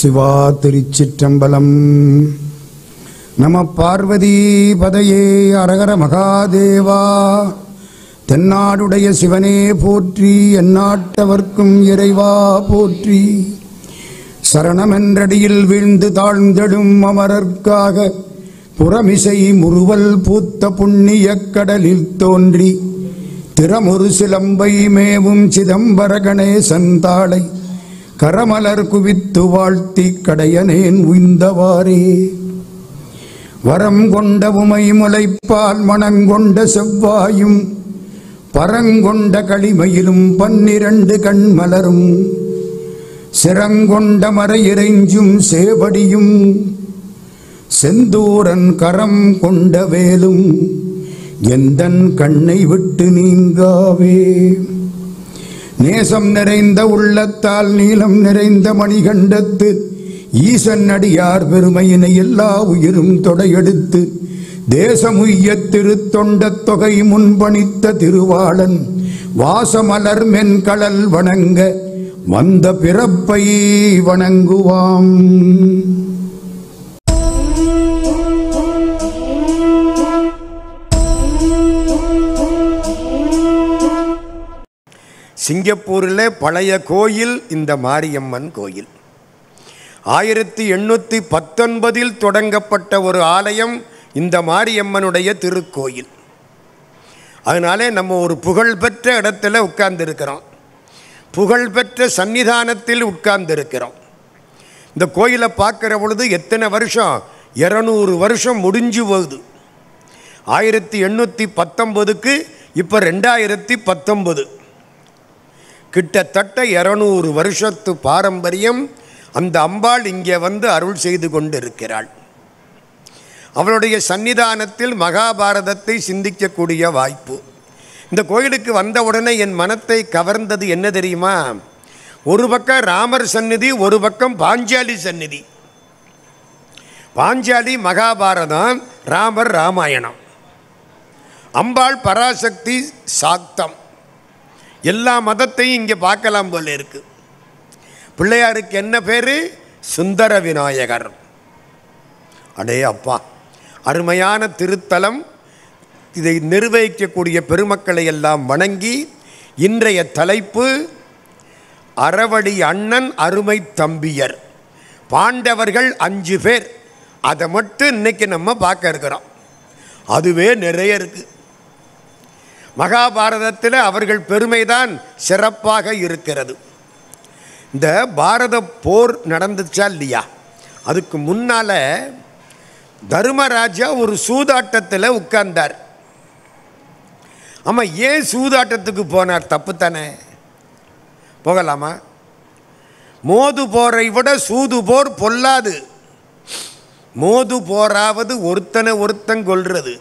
சிவா திருச்சிற்றம்பலம் நம பார்வதி பதையே அரகர மகாதேவா தென்னாடுடைய சிவனே போற்றி எந்நாட்டவர்க்கும் இறைவா போற்றி சரணமென்றடியில் வீழ்ந்து தாழ்ந்தெடும் அமரர்க்காக புறமிசை முறுவல் பூத்த புண்ணிய கடலில் தோன்றி திறமுரு சிலம்பை மேவும் சிதம்பர கணேசந்தாளை கரமலர் குவித்து வாழ்த்தி கடையனேன் உய்ந்தவாறே வரம் கொண்ட உமை முளைப்பால் மணங்கொண்ட செவ்வாயும் பரங்கொண்ட களிமையிலும் பன்னிரண்டு கண்மலரும் சிறங்கொண்ட மறையிறைஞ்சும் சேவடியும் செந்தூரன் கரம் கொண்ட வேலும் எந்தன் கண்ணை விட்டு நீங்காவே நேசம் நிறைந்த உள்ளத்தால் நீளம் நிறைந்த மணிகண்டத்து ஈசன் அடியார் பெருமையினை எல்லா உயிரும் தொடையெடுத்து தேசமுய்ய திருத்தொண்டத் தொகை முன்பணித்த திருவாளன் வாசமலர் மென்கடல் வணங்க வந்த பிறப்பை வணங்குவாம் சிங்கப்பூரில் பழைய கோயில் இந்த மாரியம்மன் கோயில் ஆயிரத்தி எண்ணூற்றி பத்தொன்பதில் தொடங்கப்பட்ட ஒரு ஆலயம் இந்த மாரியம்மனுடைய திருக்கோயில் அதனாலே நம்ம ஒரு புகழ்பெற்ற இடத்துல உட்கார்ந்துருக்கிறோம் புகழ்பெற்ற சன்னிதானத்தில் உட்கார்ந்துருக்கிறோம் இந்த கோயிலை பார்க்குற பொழுது எத்தனை வருஷம் இரநூறு வருஷம் முடிஞ்சு போகுது ஆயிரத்தி எண்ணூற்றி பத்தொம்பதுக்கு இப்போ ரெண்டாயிரத்தி பத்தொம்பது கிட்டத்தட்ட இரநூறு வருஷத்து பாரம்பரியம் அந்த அம்பாள் இங்கே வந்து அருள் செய்து கொண்டிருக்கிறாள் அவளுடைய சன்னிதானத்தில் மகாபாரதத்தை சிந்திக்கக்கூடிய வாய்ப்பு இந்த கோயிலுக்கு வந்தவுடனே என் மனத்தை கவர்ந்தது என்ன தெரியுமா ஒரு பக்கம் ராமர் சந்நிதி ஒரு பக்கம் பாஞ்சாலி சந்நிதி பாஞ்சாலி மகாபாரதம் ராமர் ராமாயணம் அம்பாள் பராசக்தி சாக்தம் எல்லா மதத்தையும் இங்கே பார்க்கலாம் போல இருக்குது பிள்ளையாருக்கு என்ன பேர் சுந்தர விநாயகர் அடே அப்பா அருமையான திருத்தலம் இதை நிர்வகிக்கக்கூடிய பெருமக்களை எல்லாம் வணங்கி இன்றைய தலைப்பு அறவடி அண்ணன் அருமை தம்பியர் பாண்டவர்கள் அஞ்சு பேர் அதை மட்டும் இன்றைக்கி நம்ம பார்க்க இருக்கிறோம் அதுவே நிறைய இருக்குது மகாபாரதத்தில் அவர்கள் பெருமைதான் சிறப்பாக இருக்கிறது இந்த பாரத போர் நடந்துச்சா இல்லையா அதுக்கு முன்னால் தர்மராஜா ஒரு சூதாட்டத்தில் உட்கார்ந்தார் ஆமாம் ஏன் சூதாட்டத்துக்கு போனார் தப்பு தானே போகலாமா மோது போரை விட சூது போர் பொல்லாது மோது போராவது ஒருத்தனை ஒருத்தன் கொள்வது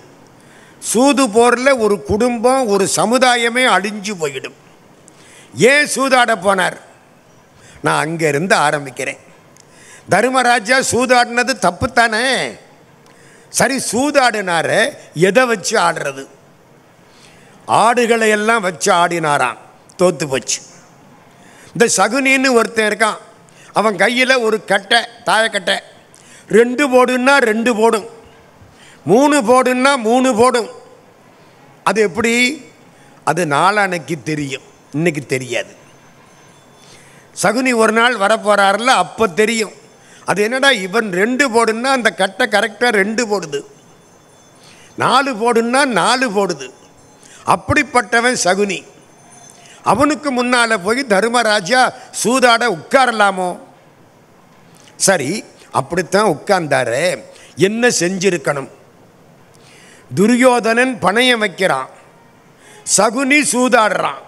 சூது போரில் ஒரு குடும்பம் ஒரு சமுதாயமே அழிஞ்சு போயிடும் ஏன் சூதாட போனார் நான் அங்கேருந்து ஆரம்பிக்கிறேன் தர்மராஜா சூதாடினது தப்பு தானே சரி சூதாடினார எதை வச்சு ஆடுறது ஆடுகளை எல்லாம் வச்சு ஆடினாராம் தோத்து போச்சு இந்த சகுனின்னு ஒருத்தன் இருக்கான் அவன் கையில் ஒரு கட்டை தாயக்கட்டை ரெண்டு போடுன்னா ரெண்டு போடும் மூணு போடுன்னா மூணு போடும் அது எப்படி அது நாளானைக்கு தெரியும் இன்றைக்கி தெரியாது சகுனி ஒரு நாள் வரப்போகிறாருல அப்போ தெரியும் அது என்னடா இவன் ரெண்டு போடுன்னா அந்த கட்டை கரெக்டாக ரெண்டு போடுது நாலு போடுன்னா நாலு போடுது அப்படிப்பட்டவன் சகுனி அவனுக்கு முன்னால் போய் தர்மராஜா சூதாட உட்காரலாமோ சரி அப்படித்தான் உட்கார்ந்தாரு என்ன செஞ்சிருக்கணும் துரியோதனன் பணையம் வைக்கிறான் சகுனி சூதாடுறான்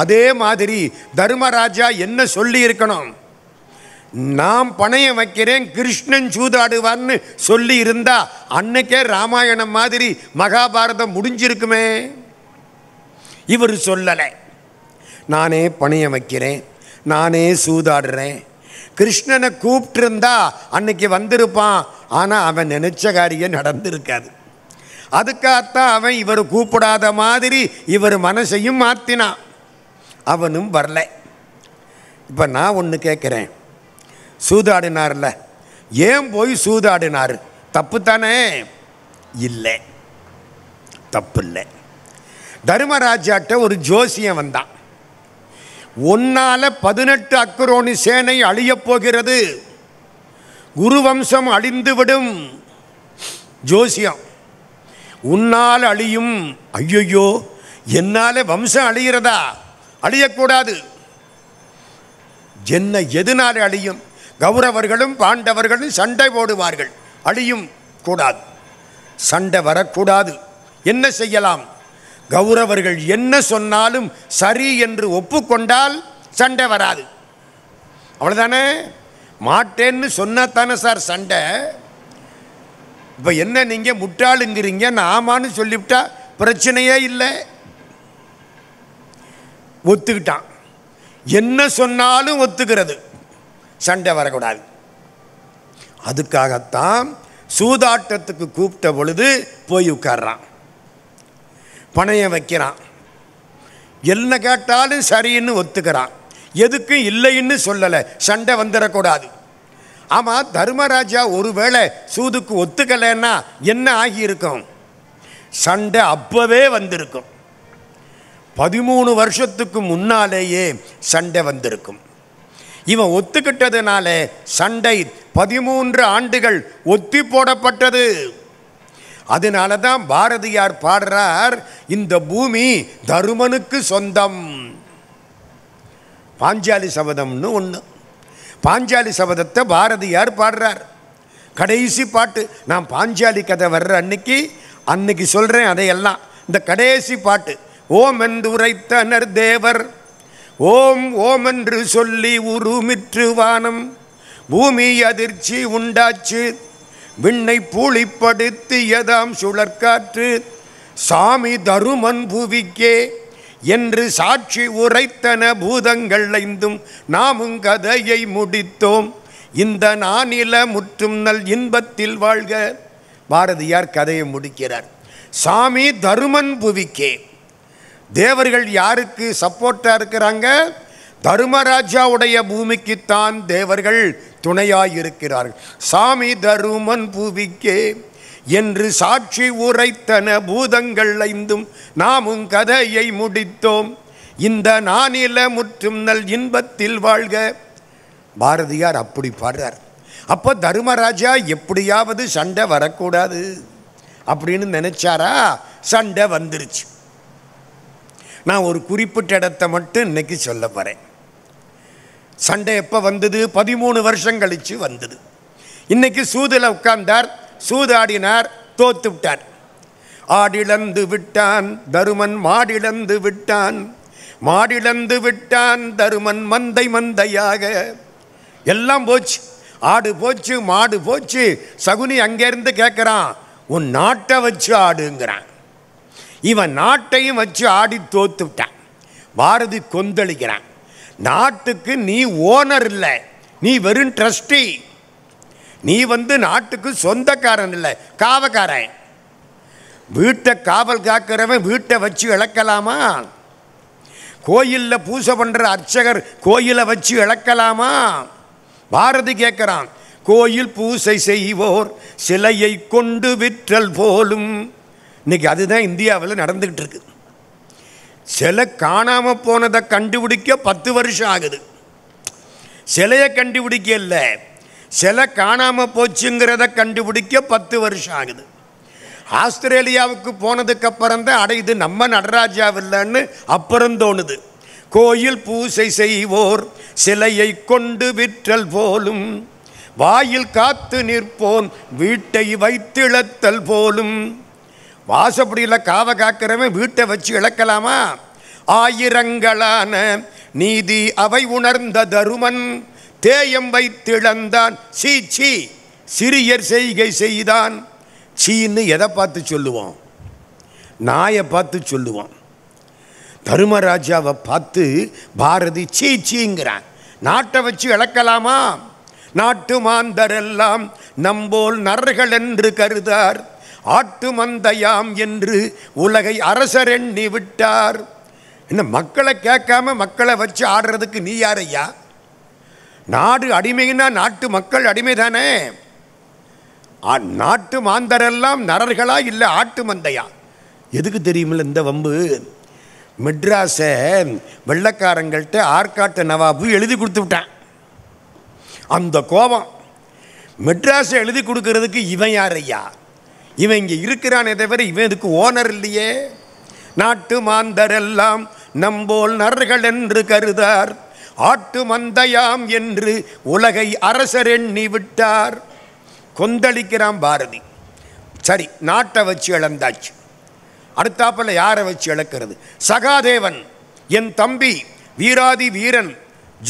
அதே மாதிரி தர்மராஜா என்ன சொல்லி இருக்கணும் நான் பணையம் வைக்கிறேன் கிருஷ்ணன் சூதாடுவான்னு சொல்லி இருந்தா அன்னைக்கே ராமாயணம் மாதிரி மகாபாரதம் முடிஞ்சிருக்குமே இவர் சொல்லலை நானே பணையம் வைக்கிறேன் நானே சூதாடுறேன் கிருஷ்ணனை கூப்பிட்டுருந்தா அன்னைக்கு வந்திருப்பான் ஆனால் அவன் நினச்ச காரியம் நடந்திருக்காது அதுக்காகத்தான் அவன் இவர் கூப்பிடாத மாதிரி இவர் மனசையும் மாற்றினான் அவனும் வரல இப்போ நான் ஒன்று கேட்குறேன் சூதாடினார்ல ஏன் போய் சூதாடினார் தப்பு தானே இல்லை தப்பு இல்லை தர்மராஜாட்ட ஒரு ஜோசியம் வந்தான் ஒன்னால் பதினெட்டு அக்கரோணி சேனை அழியப் போகிறது குரு வம்சம் அழிந்துவிடும் ஜோசியம் உன்னால் அழியும் ஐயோயோ என்னால் வம்சம் அழிகிறதா அழியக்கூடாது என்ன எதுனால் அழியும் கௌரவர்களும் பாண்டவர்களும் சண்டை போடுவார்கள் அழியும் கூடாது சண்டை வரக்கூடாது என்ன செய்யலாம் கௌரவர்கள் என்ன சொன்னாலும் சரி என்று ஒப்புக்கொண்டால் சண்டை வராது அவ்வளோதானே மாட்டேன்னு சொன்னத்தானே சார் சண்டை இப்போ என்ன நீங்கள் முட்டாளுங்கிறீங்க நான் ஆமான்னு சொல்லிவிட்டா பிரச்சனையே இல்லை ஒத்துக்கிட்டான் என்ன சொன்னாலும் ஒத்துக்கிறது சண்டை வரக்கூடாது அதுக்காகத்தான் சூதாட்டத்துக்கு கூப்பிட்ட பொழுது போய் உட்கார்றான் பணையம் வைக்கிறான் என்ன கேட்டாலும் சரின்னு ஒத்துக்கிறான் எதுக்கும் இல்லைன்னு சொல்லலை சண்டை வந்துடக்கூடாது ஆமாம் தர்மராஜா ஒருவேளை சூதுக்கு ஒத்துக்கலைன்னா என்ன ஆகியிருக்கும் சண்டை அப்போவே வந்திருக்கும் பதிமூணு வருஷத்துக்கு முன்னாலேயே சண்டை வந்திருக்கும் இவன் ஒத்துக்கிட்டதுனால சண்டை பதிமூன்று ஆண்டுகள் ஒத்தி போடப்பட்டது அதனால தான் பாரதியார் பாடுறார் இந்த பூமி தருமனுக்கு சொந்தம் பாஞ்சாலி சபதம்னு ஒன்று பாஞ்சாலி சபதத்தை பாரதியார் பாடுறார் கடைசி பாட்டு நான் பாஞ்சாலி கதை வர்ற அன்னைக்கு அன்னைக்கு சொல்கிறேன் அதையெல்லாம் இந்த கடைசி பாட்டு ஓம் என்று உரைத்தனர் தேவர் ஓம் ஓம் என்று சொல்லி உருமிற்று வானம் பூமி அதிர்ச்சி உண்டாச்சு விண்ணை எதாம் சுழற்காற்று சாமி தருமன் புவிக்கே என்று சாட்சி உரைத்தன பூதங்கள் ஐந்தும் நாமும் கதையை முடித்தோம் இந்த நானில முற்றும் நல் இன்பத்தில் வாழ்க பாரதியார் கதையை முடிக்கிறார் சாமி தருமன் புவிக்கே தேவர்கள் யாருக்கு சப்போர்ட்டாக இருக்கிறாங்க தருமராஜாவுடைய பூமிக்குத்தான் தேவர்கள் துணையாயிருக்கிறார்கள் சாமி தருமன் புவிக்கே என்று சாட்சி உரைத்தன பூதங்கள் ஐந்தும் நாமும் கதையை முடித்தோம் இந்த நானில முற்றும் நல் இன்பத்தில் வாழ்க பாரதியார் அப்படி பாடுறார் அப்போ தர்மராஜா எப்படியாவது சண்டை வரக்கூடாது அப்படின்னு நினச்சாரா சண்டை வந்துருச்சு நான் ஒரு குறிப்பிட்ட இடத்த மட்டும் இன்னைக்கு சொல்ல போகிறேன் சண்டை எப்போ வந்தது பதிமூணு வருஷம் கழித்து வந்தது இன்னைக்கு சூதில் உட்கார்ந்தார் சூதாடினார் தோத்து விட்டார் ஆடிழந்து விட்டான் தருமன் மாடிழந்து விட்டான் மாடிழந்து விட்டான் தருமன் மந்தை மந்தையாக எல்லாம் போச்சு ஆடு போச்சு மாடு போச்சு சகுனி அங்கேருந்து கேட்குறான் உன் நாட்டை வச்சு ஆடுங்கிறான் இவன் நாட்டையும் வச்சு ஆடி தோத்து விட்டான் பாரதி கொந்தளிக்கிறான் நாட்டுக்கு நீ ஓனர் இல்லை நீ வெறும் ட்ரஸ்டி நீ வந்து நாட்டுக்கு சொந்தக்காரன் இல்லை காவக்காரன் வீட்டை காவல் காக்கிறவன் வீட்டை வச்சு இழக்கலாமா கோயிலில் பூசை பண்ணுற அர்ச்சகர் கோயிலை வச்சு இழக்கலாமா பாரதி கேட்குறான் கோயில் பூசை செய்வோர் சிலையை கொண்டு விற்றல் போலும் இன்னைக்கு அதுதான் இந்தியாவில் நடந்துக்கிட்டு இருக்கு சிலை காணாமல் போனதை கண்டுபிடிக்க பத்து வருஷம் ஆகுது சிலையை கண்டுபிடிக்க இல்லை சில காணாமல் போச்சுங்கிறத கண்டுபிடிக்க பத்து வருஷம் ஆகுது ஆஸ்திரேலியாவுக்கு போனதுக்கப்புறம் தான் அட இது நம்ம இல்லைன்னு அப்புறம் தோணுது கோயில் பூசை செய்வோர் சிலையை கொண்டு விற்றல் போலும் வாயில் காத்து நிற்போன் வீட்டை வைத்திழத்தல் போலும் வாசப்படியில் காவ காக்கிறவன் வீட்டை வச்சு இழக்கலாமா ஆயிரங்களான நீதி அவை உணர்ந்த தருமன் தேயம் வைத்திழந்தான் சீ சீ சிறியர் செய்கை செய்தான் சீன்னு எதை பார்த்து சொல்லுவோம் நாயை பார்த்து சொல்லுவோம் தருமராஜாவை பார்த்து பாரதி சீ சீங்கிறான் நாட்டை வச்சு இழக்கலாமா நாட்டு மாந்தரெல்லாம் நம்போல் நர்கள் என்று கருதார் ஆட்டு மந்தையாம் என்று உலகை அரசர் எண்ணி விட்டார் என்ன மக்களை கேட்காம மக்களை வச்சு ஆடுறதுக்கு நீ யாரையா நாடு அடிமைன்னா நாட்டு மக்கள் அடிமை தானே நாட்டு மாந்தரெல்லாம் நரர்களா இல்லை ஆட்டு மந்தையா எதுக்கு தெரியுமில்ல இந்த வம்பு மெட்ராஸை வெள்ளக்காரங்கள்ட்ட ஆற்காட்டு நவாபு எழுதி கொடுத்து விட்டான் அந்த கோபம் மெட்ராஸை எழுதி கொடுக்கறதுக்கு இவன் யார் ஐயா இவன் இங்கே இருக்கிறானே தவிர இவன் இதுக்கு ஓனர் இல்லையே நாட்டு மாந்தரெல்லாம் நம்போல் நர்கள் என்று கருதார் ஆட்டு மந்தையாம் என்று உலகை அரசர் எண்ணி விட்டார் கொந்தளிக்கிறான் பாரதி சரி நாட்டை வச்சு இழந்தாச்சு அடுத்தாப்பில் யாரை வச்சு இழக்கிறது சகாதேவன் என் தம்பி வீராதி வீரன்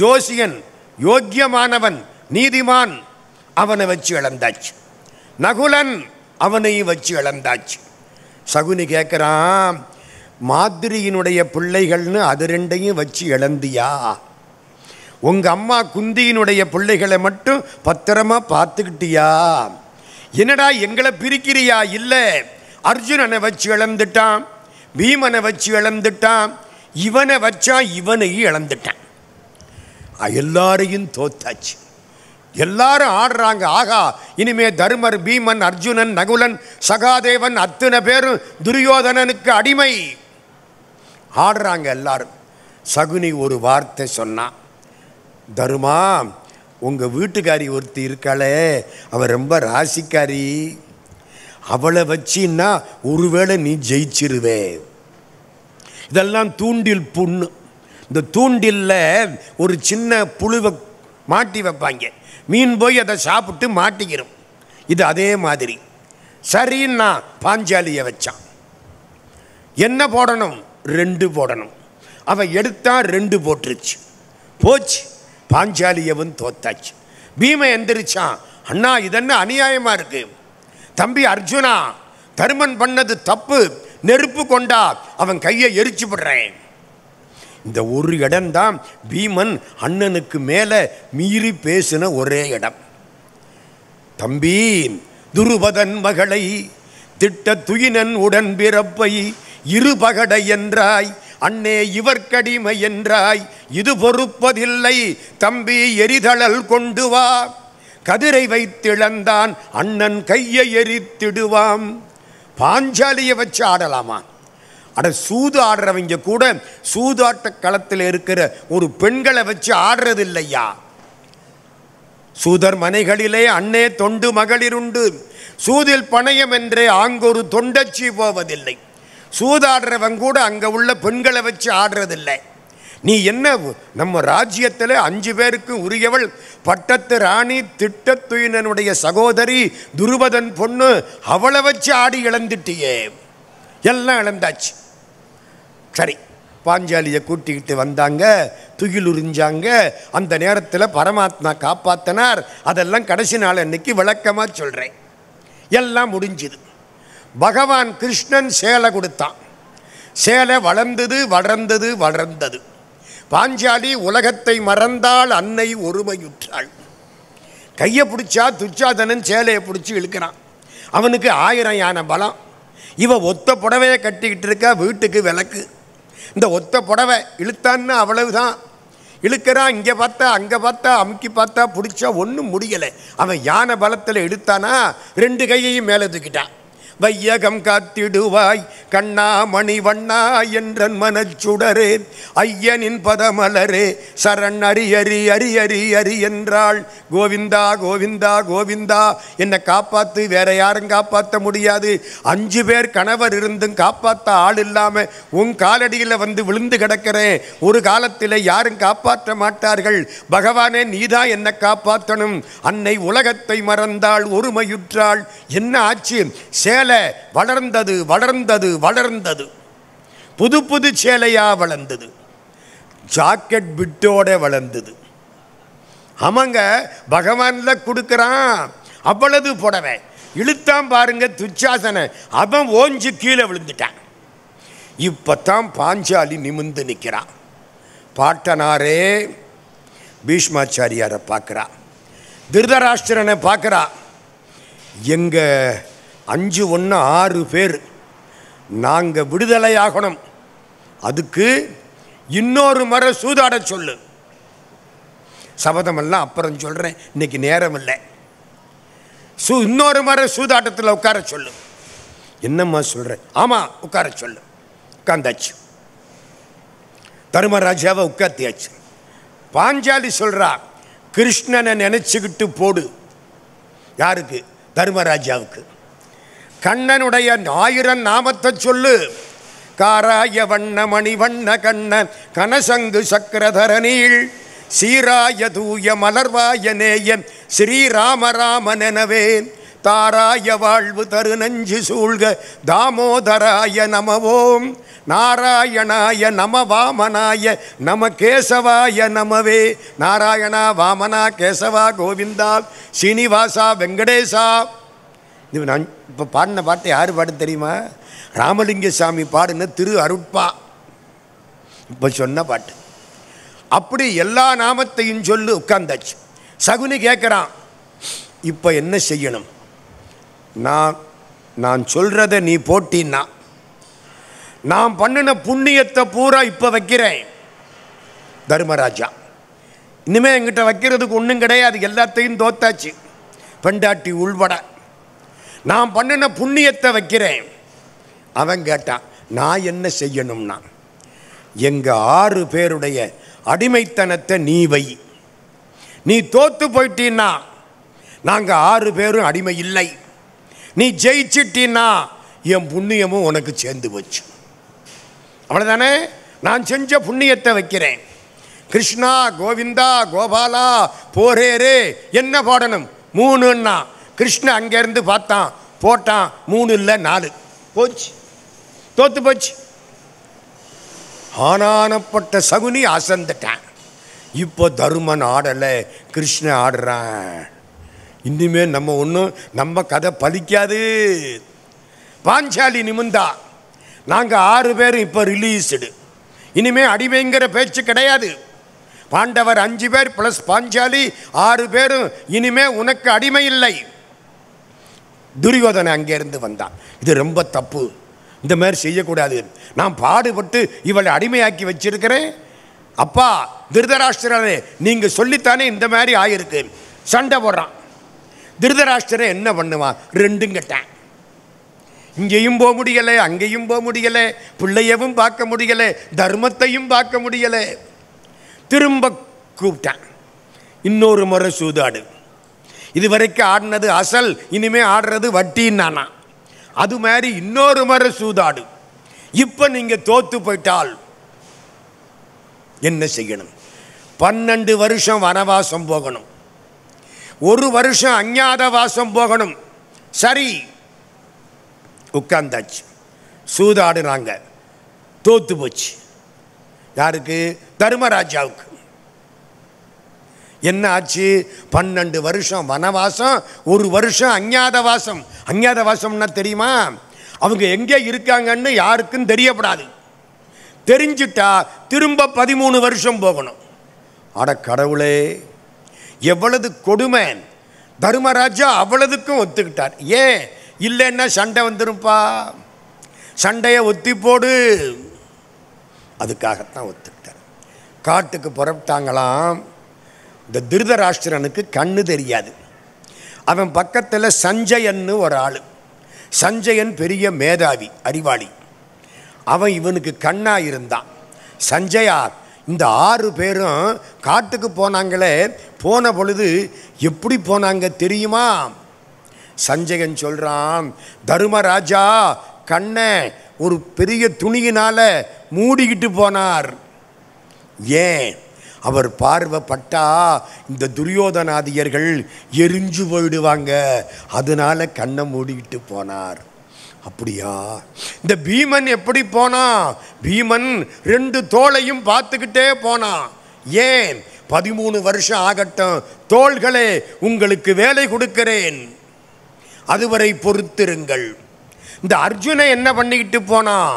ஜோசியன் யோக்கியமானவன் நீதிமான் அவனை வச்சு இழந்தாச்சு நகுலன் அவனையும் வச்சு இழந்தாச்சு சகுனி கேட்குறான் மாதிரியினுடைய பிள்ளைகள்னு அது ரெண்டையும் வச்சு இழந்தியா உங்கள் அம்மா குந்தியினுடைய பிள்ளைகளை மட்டும் பத்திரமா பார்த்துக்கிட்டியா என்னடா எங்களை பிரிக்கிறியா இல்லை அர்ஜுனனை வச்சு இழந்துட்டான் பீமனை வச்சு இழந்துட்டான் இவனை வச்சா இவனையும் இழந்துட்டான் எல்லாரையும் தோத்தாச்சு எல்லாரும் ஆடுறாங்க ஆகா இனிமே தர்மர் பீமன் அர்ஜுனன் நகுலன் சகாதேவன் அத்தனை பேரும் துரியோதனனுக்கு அடிமை ஆடுறாங்க எல்லாரும் சகுனி ஒரு வார்த்தை சொன்னான் தருமா உங்கள் வீட்டுக்காரி ஒருத்தி இருக்காளே அவள் ரொம்ப ராசிக்காரி அவளை வச்சின்னா ஒருவேளை நீ ஜெயிச்சிருவே இதெல்லாம் தூண்டில் புண்ணு இந்த தூண்டிலில் ஒரு சின்ன புழுவை மாட்டி வைப்பாங்க மீன் போய் அதை சாப்பிட்டு மாட்டிக்கிறோம் இது அதே மாதிரி சரின்னா பாஞ்சாலியை வச்சான் என்ன போடணும் ரெண்டு போடணும் அவன் எடுத்தான் ரெண்டு போட்டுருச்சு போச்சு பாஞ்சாலியவும் தோத்தாச்சு பீம எந்திரிச்சான் அண்ணா இதென்ன அநியாயமாக இருக்கு தம்பி அர்ஜுனா தருமன் பண்ணது தப்பு நெருப்பு கொண்டா அவன் கையை எரிச்சு விடுறேன் இந்த ஒரு இடம்தான் பீமன் அண்ணனுக்கு மேலே மீறி பேசின ஒரே இடம் தம்பி துருபதன் மகளை திட்ட துயினன் உடன் பிறப்பை இருபகடை என்றாய் அன்னே கடிமை என்றாய் இது பொறுப்பதில்லை தம்பி எரிதழல் கொண்டு வா கதிரை வைத்திழந்தான் அண்ணன் கையை எரித்திடுவாம் பாஞ்சாலியை வச்சு ஆடலாமா அட சூது ஆடுறவங்க கூட சூதாட்ட களத்தில் இருக்கிற ஒரு பெண்களை வச்சு ஆடுறது இல்லையா சூதர் மனைகளிலே அன்னே தொண்டு மகளிருண்டு சூதில் பணயம் என்றே ஆங்கொரு தொண்டச்சி போவதில்லை சூதாடுறவன் கூட அங்கே உள்ள பெண்களை வச்சு ஆடுறதில்லை நீ என்ன நம்ம ராஜ்யத்தில் அஞ்சு பேருக்கு உரியவள் பட்டத்து ராணி திட்டத்துயினனுடைய சகோதரி துருபதன் பொண்ணு அவளை வச்சு ஆடி இழந்துட்டியே எல்லாம் இழந்தாச்சு சரி பாஞ்சாலியை கூட்டிக்கிட்டு வந்தாங்க துயில் உறிஞ்சாங்க அந்த நேரத்தில் பரமாத்மா காப்பாற்றினார் அதெல்லாம் கடைசி நாள் அன்னைக்கு விளக்கமாக சொல்கிறேன் எல்லாம் முடிஞ்சுது பகவான் கிருஷ்ணன் சேலை கொடுத்தான் சேலை வளர்ந்தது வளர்ந்தது வளர்ந்தது பாஞ்சாலி உலகத்தை மறந்தால் அன்னை ஒருமையுற்றாள் கையை பிடிச்சா துச்சாதனன் சேலையை பிடிச்சி இழுக்கிறான் அவனுக்கு ஆயிரம் யானை பலம் இவ ஒத்த புடவையை கட்டிக்கிட்டு இருக்கா வீட்டுக்கு விளக்கு இந்த ஒத்த புடவை இழுத்தான்னு அவ்வளவுதான் இழுக்கிறான் இங்கே பார்த்தா அங்கே பார்த்தா அமுக்கி பார்த்தா பிடிச்சா ஒன்றும் முடியலை அவன் யானை பலத்தில் இழுத்தானா ரெண்டு கையையும் மேலே தூக்கிட்டான் வையகம் காத்திடுவாய் மணி வண்ணா என்றன் மனச்சுடரே ஐயனின் பதமலரே சரண் அரி அரி அரி அரி அரி என்றாள் கோவிந்தா கோவிந்தா கோவிந்தா என்னை காப்பாற்று வேற யாரும் காப்பாற்ற முடியாது அஞ்சு பேர் கணவர் இருந்தும் காப்பாற்ற ஆள் இல்லாமல் உன் காலடியில் வந்து விழுந்து கிடக்கிறேன் ஒரு காலத்தில் யாரும் காப்பாற்ற மாட்டார்கள் பகவானே நீதான் என்னை காப்பாற்றணும் அன்னை உலகத்தை மறந்தாள் ஒருமையுற்றாள் என்ன ஆச்சு சேல வளர்ந்தது வளர்ந்தது வளர்ந்தது புது புது சேலையாக வளர்ந்தது ஜாக்கெட் பிட்டோட வளர்ந்தது ஆமாங்க பகவானில் கொடுக்குறான் அவ்வளவு புடவை இழுத்தான் பாருங்க துச்சாசனை அவன் ஓஞ்சு கீழே விழுந்துட்டான் இப்போத்தான் பாஞ்சாலி நிமிந்து நிற்கிறான் பாட்டனாரே பீஷ்மாச்சாரியாரை பார்க்குறா திருதராஷ்டிரனை பார்க்குறா எங்கள் அஞ்சு ஒன்று ஆறு பேர் நாங்கள் விடுதலை ஆகணும் அதுக்கு இன்னொரு முறை சூதாட சொல்லு சபதமெல்லாம் அப்புறம் சொல்கிறேன் இன்றைக்கி நேரம் இல்லை சூ இன்னொரு முறை சூதாட்டத்தில் உட்கார சொல்லு என்னம்மா சொல்கிறேன் ஆமாம் உட்கார சொல்லு உட்காந்தாச்சு தருமராஜாவை உட்காத்தியாச்சு பாஞ்சாலி சொல்கிறா கிருஷ்ணனை நினச்சிக்கிட்டு போடு யாருக்கு தர்மராஜாவுக்கு கண்ணனுடைய ஞாயிறன் நாமத்தை சொல்லு காராய வண்ண மணிவண்ண கண்ணன் கனசங்கு சக்கரதர சீராய தூய மலர்வாய நேயன் ஸ்ரீராமராமனெனவே தாராய வாழ்வு தரு நஞ்சு சூழ்க தாமோதராய நமவோம் நாராயணாய நம வாமனாய நம கேசவாய நமவே நாராயணா வாமனா கேசவா கோவிந்தா சீனிவாசா வெங்கடேசா நான் இப்போ பாடின பாட்டை யார் பாடு தெரியுமா ராமலிங்க சாமி பாடுன திரு அருட்பா இப்போ சொன்ன பாட்டு அப்படி எல்லா நாமத்தையும் சொல்லு உட்கார்ந்தாச்சு சகுனி கேட்குறான் இப்போ என்ன செய்யணும் நான் நான் சொல்கிறத நீ போட்டின்னா நான் பண்ணின புண்ணியத்தை பூரா இப்போ வைக்கிறேன் தர்மராஜா இனிமேல் எங்கிட்ட வைக்கிறதுக்கு ஒன்றும் கிடையாது எல்லாத்தையும் தோத்தாச்சு பெண்டாட்டி உள்பட நான் பண்ணின புண்ணியத்தை வைக்கிறேன் அவன் கேட்டான் நான் என்ன செய்யணும்னா எங்கள் ஆறு பேருடைய அடிமைத்தனத்தை நீ வை நீ தோத்து போயிட்டீன்னா நாங்கள் ஆறு பேரும் அடிமை இல்லை நீ ஜெயிச்சிட்டின்னா என் புண்ணியமும் உனக்கு சேர்ந்து போச்சு அவ்வளோதானே நான் செஞ்ச புண்ணியத்தை வைக்கிறேன் கிருஷ்ணா கோவிந்தா கோபாலா போரேரே என்ன பாடணும் மூணுன்னா கிருஷ்ணன் அங்கேருந்து பார்த்தான் போட்டான் மூணு இல்லை நாலு போச்சு தோத்து போச்சு ஆனானப்பட்ட சகுனி அசந்துட்டான் இப்போ தருமன் ஆடலை கிருஷ்ணன் ஆடுறான் இனிமேல் நம்ம ஒன்றும் நம்ம கதை பலிக்காது பாஞ்சாலி நிமிந்தா நாங்கள் ஆறு பேர் இப்போ ரிலீஸ்டு இனிமே அடிமைங்கிற பேச்சு கிடையாது பாண்டவர் அஞ்சு பேர் ப்ளஸ் பாஞ்சாலி ஆறு பேரும் இனிமே உனக்கு அடிமை இல்லை துரியோதனை அங்கேருந்து வந்தான் இது ரொம்ப தப்பு இந்த மாதிரி செய்யக்கூடாது நான் பாடுபட்டு இவளை அடிமையாக்கி வச்சிருக்கிறேன் அப்பா திருதராஷ்டிரே நீங்கள் சொல்லித்தானே இந்த மாதிரி ஆயிருக்கு சண்டை போடுறான் திருதராஷ்டிரன் என்ன பண்ணுவான் ரெண்டும் கேட்டேன் இங்கேயும் போக முடியலை அங்கேயும் போக முடியலை பிள்ளையவும் பார்க்க முடியலை தர்மத்தையும் பார்க்க முடியலை திரும்ப கூப்பிட்டேன் இன்னொரு முறை சூதாடு இது வரைக்கும் ஆடினது அசல் இனிமே ஆடுறது வட்டின்னு அது மாதிரி இன்னொரு முறை சூதாடு இப்போ நீங்கள் தோத்து போயிட்டால் என்ன செய்யணும் பன்னெண்டு வருஷம் வனவாசம் போகணும் ஒரு வருஷம் அஞ்ஞாத வாசம் போகணும் சரி உட்காந்தாச்சு சூதாடுறாங்க தோத்து போச்சு யாருக்கு தர்மராஜாவுக்கு என்ன ஆச்சு பன்னெண்டு வருஷம் வனவாசம் ஒரு வருஷம் அஞ்ஞாத வாசம் அஞ்ஞாத வாசம்னா தெரியுமா அவங்க எங்கே இருக்காங்கன்னு யாருக்கும் தெரியப்படாது தெரிஞ்சிட்டா திரும்ப பதிமூணு வருஷம் போகணும் அட கடவுளே எவ்வளவு கொடுமை தர்மராஜா அவ்வளவுக்கும் ஒத்துக்கிட்டார் ஏன் இல்லைன்னா சண்டை வந்துருப்பா சண்டையை ஒத்தி போடு அதுக்காகத்தான் ஒத்துக்கிட்டார் காட்டுக்கு புறப்பட்டாங்களாம் இந்த திருதராஷ்டிரனுக்கு கண்ணு தெரியாது அவன் பக்கத்தில் சஞ்சயன்னு ஒரு ஆள் சஞ்சயன் பெரிய மேதாவி அறிவாளி அவன் இவனுக்கு கண்ணாக இருந்தான் சஞ்சயா இந்த ஆறு பேரும் காட்டுக்கு போனாங்களே போன பொழுது எப்படி போனாங்க தெரியுமா சஞ்சயன் சொல்கிறான் தருமராஜா கண்ணை ஒரு பெரிய துணியினால் மூடிக்கிட்டு போனார் ஏன் அவர் பார்வைப்பட்டா இந்த துரியோதனாதியர்கள் எரிஞ்சு போயிடுவாங்க அதனால கண்ணை மூடிக்கிட்டு போனார் அப்படியா இந்த பீமன் எப்படி போனா பீமன் ரெண்டு தோளையும் பார்த்துக்கிட்டே போனான் ஏன் பதிமூணு வருஷம் ஆகட்டும் தோள்களே உங்களுக்கு வேலை கொடுக்கிறேன் அதுவரை பொறுத்திருங்கள் இந்த அர்ஜுனை என்ன பண்ணிக்கிட்டு போனான்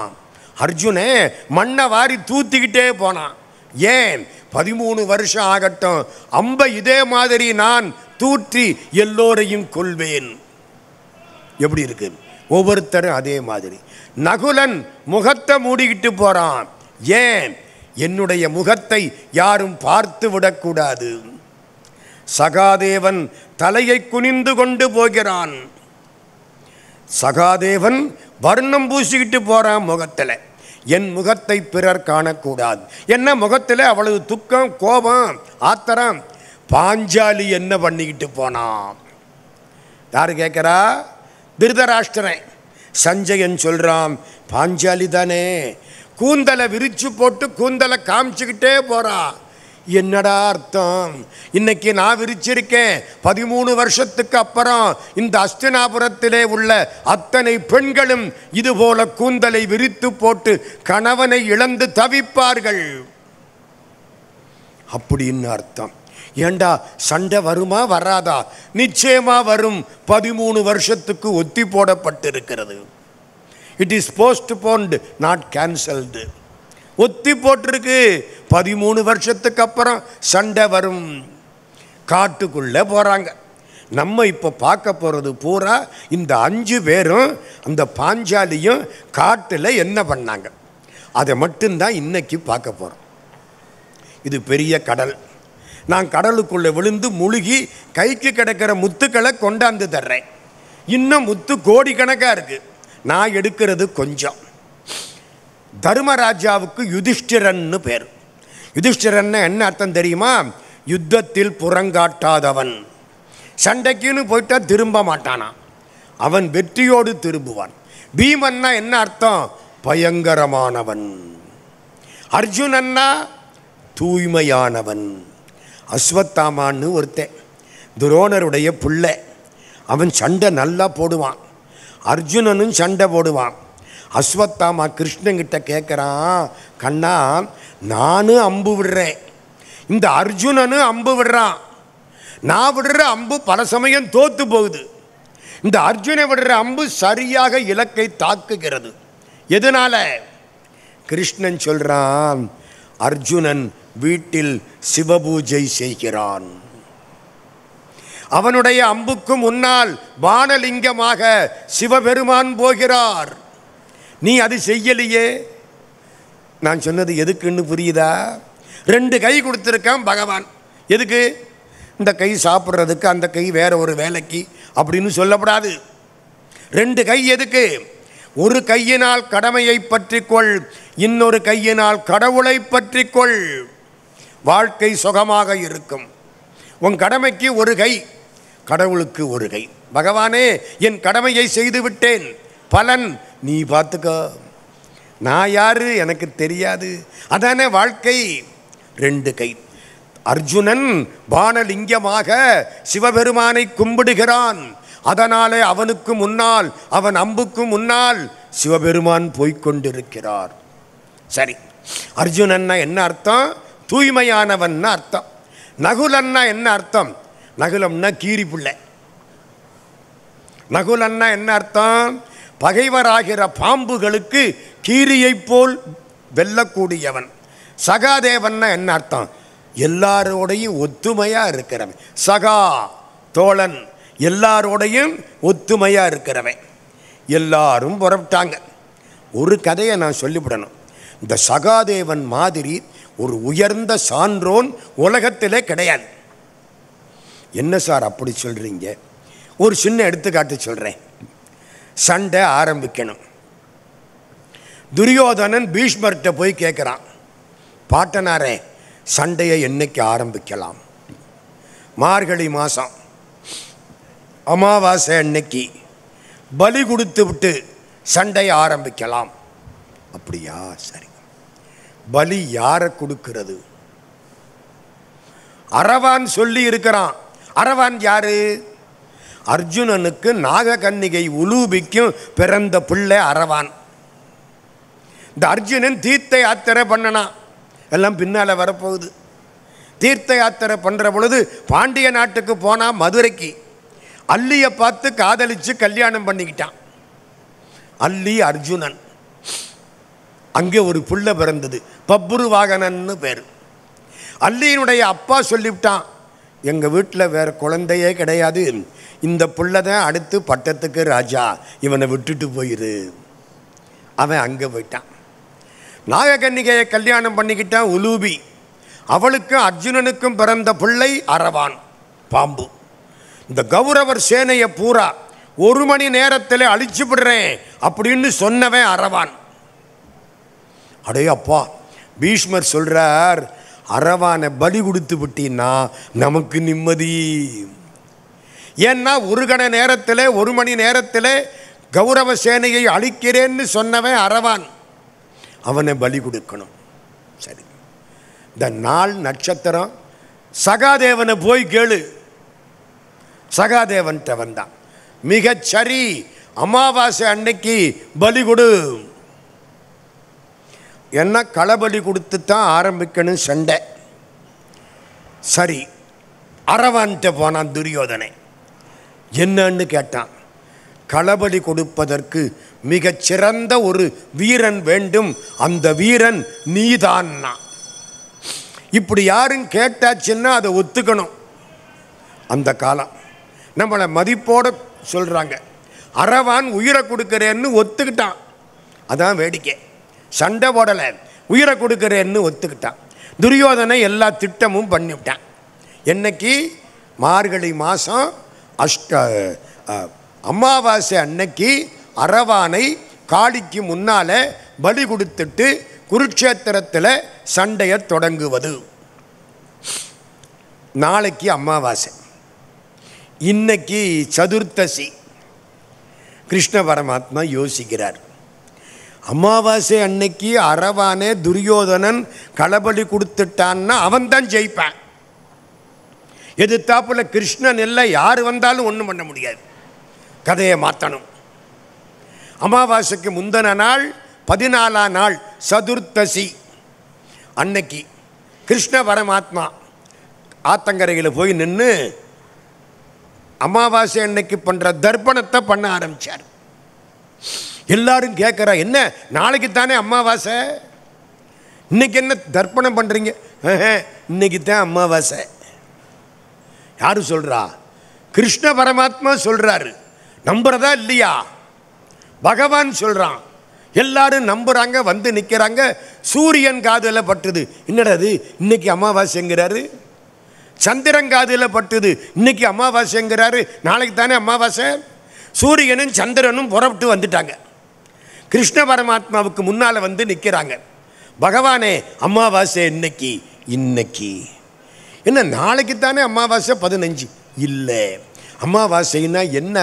அர்ஜுனே மண்ணை வாரி தூத்திக்கிட்டே போனான் ஏன் பதிமூணு வருஷம் ஆகட்டும் அம்ப இதே மாதிரி நான் தூற்றி எல்லோரையும் கொள்வேன் எப்படி இருக்கு ஒவ்வொருத்தரும் அதே மாதிரி நகுலன் முகத்தை மூடிக்கிட்டு போகிறான் ஏன் என்னுடைய முகத்தை யாரும் பார்த்து விடக்கூடாது சகாதேவன் தலையை குனிந்து கொண்டு போகிறான் சகாதேவன் வர்ணம் பூசிக்கிட்டு போகிறான் முகத்தில் என் முகத்தை பிறர் காணக்கூடாது என்ன முகத்தில் அவ்வளவு துக்கம் கோபம் ஆத்திரம் பாஞ்சாலி என்ன பண்ணிக்கிட்டு போனான் யார் கேட்குறா திருதராஷ்டிரன் சஞ்சயன் சொல்கிறான் பாஞ்சாலி தானே கூந்தலை விரித்து போட்டு கூந்தலை காமிச்சுக்கிட்டே போகிறான் என்னடா அர்த்தம் இன்னைக்கு நான் விரிச்சிருக்கேன் பதிமூணு வருஷத்துக்கு அப்புறம் இந்த அஸ்தினாபுரத்திலே உள்ள அத்தனை பெண்களும் இதுபோல கூந்தலை விரித்து போட்டு கணவனை இழந்து தவிப்பார்கள் அப்படின்னு அர்த்தம் ஏண்டா சண்டை வருமா வராதா நிச்சயமா வரும் பதிமூணு வருஷத்துக்கு ஒத்தி போடப்பட்டிருக்கிறது it is postponed not cancelled ஒத்தி போட்டிருக்கு பதிமூணு வருஷத்துக்கு அப்புறம் சண்டை வரும் காட்டுக்குள்ளே போகிறாங்க நம்ம இப்போ பார்க்க போகிறது பூரா இந்த அஞ்சு பேரும் அந்த பாஞ்சாலியும் காட்டில் என்ன பண்ணாங்க அதை மட்டும்தான் இன்றைக்கி பார்க்க போகிறோம் இது பெரிய கடல் நான் கடலுக்குள்ளே விழுந்து முழுகி கைக்கு கிடக்கிற முத்துக்களை கொண்டாந்து தர்றேன் இன்னும் முத்து கோடிக்கணக்காக இருக்குது நான் எடுக்கிறது கொஞ்சம் தர்மராஜாவுக்கு யுதிஷ்டிரன்னு பேர் யுதிஷ்டிரன்னு என்ன அர்த்தம் தெரியுமா யுத்தத்தில் புறங்காட்டாதவன் சண்டைக்குன்னு போயிட்டால் திரும்ப மாட்டானான் அவன் வெற்றியோடு திரும்புவான் பீமன்னா என்ன அர்த்தம் பயங்கரமானவன் அர்ஜுனன்னா தூய்மையானவன் அஸ்வத்தாமான்னு ஒருத்தன் துரோணருடைய பிள்ளை அவன் சண்டை நல்லா போடுவான் அர்ஜுனனும் சண்டை போடுவான் அஸ்வத்தாமா கிருஷ்ணங்கிட்ட கேட்குறான் கண்ணா நானும் அம்பு விடுறேன் இந்த அர்ஜுனனும் அம்பு விடுறான் நான் விடுற அம்பு பல சமயம் தோத்து போகுது இந்த அர்ஜுனை விடுற அம்பு சரியாக இலக்கை தாக்குகிறது எதனால கிருஷ்ணன் சொல்கிறான் அர்ஜுனன் வீட்டில் சிவபூஜை செய்கிறான் அவனுடைய அம்புக்கு முன்னால் வானலிங்கமாக சிவபெருமான் போகிறார் நீ அது செய்யலையே நான் சொன்னது எதுக்குன்னு புரியுதா ரெண்டு கை கொடுத்துருக்கான் பகவான் எதுக்கு இந்த கை சாப்பிட்றதுக்கு அந்த கை வேறு ஒரு வேலைக்கு அப்படின்னு சொல்லப்படாது ரெண்டு கை எதுக்கு ஒரு கையினால் கடமையை பற்றிக்கொள் இன்னொரு கையினால் கடவுளை பற்றிக்கொள் வாழ்க்கை சுகமாக இருக்கும் உன் கடமைக்கு ஒரு கை கடவுளுக்கு ஒரு கை பகவானே என் கடமையை செய்துவிட்டேன் பலன் நீ பார்த்துக்கோ நான் யார் எனக்கு தெரியாது அதானே வாழ்க்கை ரெண்டு கை அர்ஜுனன் பானலிங்கமாக சிவபெருமானை கும்பிடுகிறான் அதனாலே அவனுக்கு முன்னால் அவன் அம்புக்கு முன்னால் சிவபெருமான் போய்கொண்டிருக்கிறார் சரி அர்ஜுனன்னா என்ன அர்த்தம் தூய்மையானவன் அர்த்தம் நகுலன்னா என்ன அர்த்தம் நகுலம்னா கீரி பிள்ளை நகுலன்னா என்ன அர்த்தம் பகைவராகிற பாம்புகளுக்கு கீரியைப் போல் வெல்லக்கூடியவன் சகாதேவன்னா என்ன அர்த்தம் எல்லாரோடையும் ஒத்துமையாக இருக்கிறவன் சகா தோழன் எல்லாரோடையும் ஒத்துமையாக இருக்கிறவன் எல்லாரும் புறப்பட்டாங்க ஒரு கதையை நான் சொல்லிவிடணும் இந்த சகாதேவன் மாதிரி ஒரு உயர்ந்த சான்றோன் உலகத்திலே கிடையாது என்ன சார் அப்படி சொல்கிறீங்க ஒரு சின்ன எடுத்துக்காட்டு சொல்கிறேன் சண்டை ஆரம்பிக்கணும் துரியோதனன் பீஷ்மர்கிட்ட போய் கேட்குறான் பாட்டனாரே சண்டையை என்னைக்கு ஆரம்பிக்கலாம் மார்கழி மாதம் அமாவாசை அன்னைக்கு பலி கொடுத்து விட்டு சண்டையை ஆரம்பிக்கலாம் அப்படியா சரி பலி யாரை கொடுக்கிறது அரவான் சொல்லி இருக்கிறான் அரவான் யாரு அர்ஜுனனுக்கு நாகக்கன்னிகை உலூபிக்கும் பிறந்த பிள்ளை அறவான் இந்த அர்ஜுனன் தீர்த்த யாத்திரை பண்ணனான் எல்லாம் பின்னால் வரப்போகுது தீர்த்த யாத்திரை பண்ணுற பொழுது பாண்டிய நாட்டுக்கு போனால் மதுரைக்கு அல்லியை பார்த்து காதலித்து கல்யாணம் பண்ணிக்கிட்டான் அல்லி அர்ஜுனன் அங்கே ஒரு புள்ள பிறந்தது பப்ரு வாகனன்னு பேர் அல்லியினுடைய அப்பா சொல்லிவிட்டான் எங்கள் வீட்டில் வேறு குழந்தையே கிடையாது இந்த புள்ளை தான் அடுத்து பட்டத்துக்கு ராஜா இவனை விட்டுட்டு போயிரு அவன் அங்கே போயிட்டான் நாகக்கன்னிகையை கல்யாணம் பண்ணிக்கிட்டான் உலூபி அவளுக்கும் அர்ஜுனனுக்கும் பிறந்த பிள்ளை அரவான் பாம்பு இந்த கௌரவர் சேனையை பூரா ஒரு மணி நேரத்தில் அழிச்சு விடுறேன் அப்படின்னு சொன்னவன் அரவான் அடே அப்பா பீஷ்மர் சொல்கிறார் அரவானை பலி கொடுத்து விட்டீன்னா நமக்கு நிம்மதி ஏன்னா ஒரு கண நேரத்தில் ஒரு மணி நேரத்தில் கௌரவ சேனையை அழிக்கிறேன்னு சொன்னவன் அரவான் அவனை பலி கொடுக்கணும் சரி இந்த நாள் நட்சத்திரம் சகாதேவனை போய் கேளு சகாதேவன்கிட்ட வந்தான் மிகச்சரி அமாவாசை அன்னைக்கு பலி கொடு ஏன்னா களபலி கொடுத்து தான் ஆரம்பிக்கணும் சண்டை சரி அரவான்கிட்ட போனான் துரியோதனை என்னன்னு கேட்டான் களபலி கொடுப்பதற்கு மிகச்சிறந்த ஒரு வீரன் வேண்டும் அந்த வீரன் நீதான்னா இப்படி யாரும் கேட்டாச்சுன்னா அதை ஒத்துக்கணும் அந்த காலம் நம்மளை மதிப்போடு சொல்கிறாங்க அறவான் உயிரை கொடுக்குறேன்னு ஒத்துக்கிட்டான் அதான் வேடிக்கை சண்டை போடலை உயிரை கொடுக்குறேன்னு ஒத்துக்கிட்டான் துரியோதனை எல்லா திட்டமும் பண்ணிவிட்டான் என்னைக்கு மார்கழி மாதம் அஷ்ட அமாவாசை அன்னைக்கு அரவானை காளிக்கு முன்னால் பலி கொடுத்துட்டு குருட்சேத்திரத்தில் சண்டையை தொடங்குவது நாளைக்கு அமாவாசை இன்னைக்கு சதுர்த்தசி கிருஷ்ண பரமாத்மா யோசிக்கிறார் அமாவாசை அன்னைக்கு அரவானே துரியோதனன் களபடி கொடுத்துட்டான்னா அவன் தான் ஜெயிப்பான் தாப்புல கிருஷ்ணன் இல்லை யார் வந்தாலும் ஒன்றும் பண்ண முடியாது கதையை மாற்றணும் அமாவாசைக்கு முந்தின நாள் பதினாலாம் நாள் சதுர்த்தசி அன்னைக்கு கிருஷ்ண பரமாத்மா ஆத்தங்கரையில் போய் நின்று அமாவாசை அன்னைக்கு பண்ணுற தர்ப்பணத்தை பண்ண ஆரம்பித்தார் எல்லாரும் கேட்குறா என்ன நாளைக்கு தானே அம்மாவாசை இன்றைக்கி என்ன தர்ப்பணம் பண்ணுறீங்க இன்னைக்கு தான் அம்மாவாசை யார் சொல்கிறா கிருஷ்ண பரமாத்மா சொல்கிறாரு நம்புறதா இல்லையா பகவான் சொல்கிறான் எல்லாரும் நம்புகிறாங்க வந்து நிற்கிறாங்க சூரியன் காதில் பட்டுது என்னடாது இன்னைக்கு அமாவாசைங்கிறாரு சந்திரன் காதில் பட்டுது இன்னைக்கு அமாவாசைங்கிறாரு நாளைக்கு தானே அமாவாசை சூரியனும் சந்திரனும் புறப்பட்டு வந்துட்டாங்க கிருஷ்ண பரமாத்மாவுக்கு முன்னால் வந்து நிற்கிறாங்க பகவானே அமாவாசை இன்னைக்கு இன்னைக்கு என்ன நாளைக்கு தானே அமாவாசை பதினஞ்சு இல்லை அமாவாசைன்னா என்ன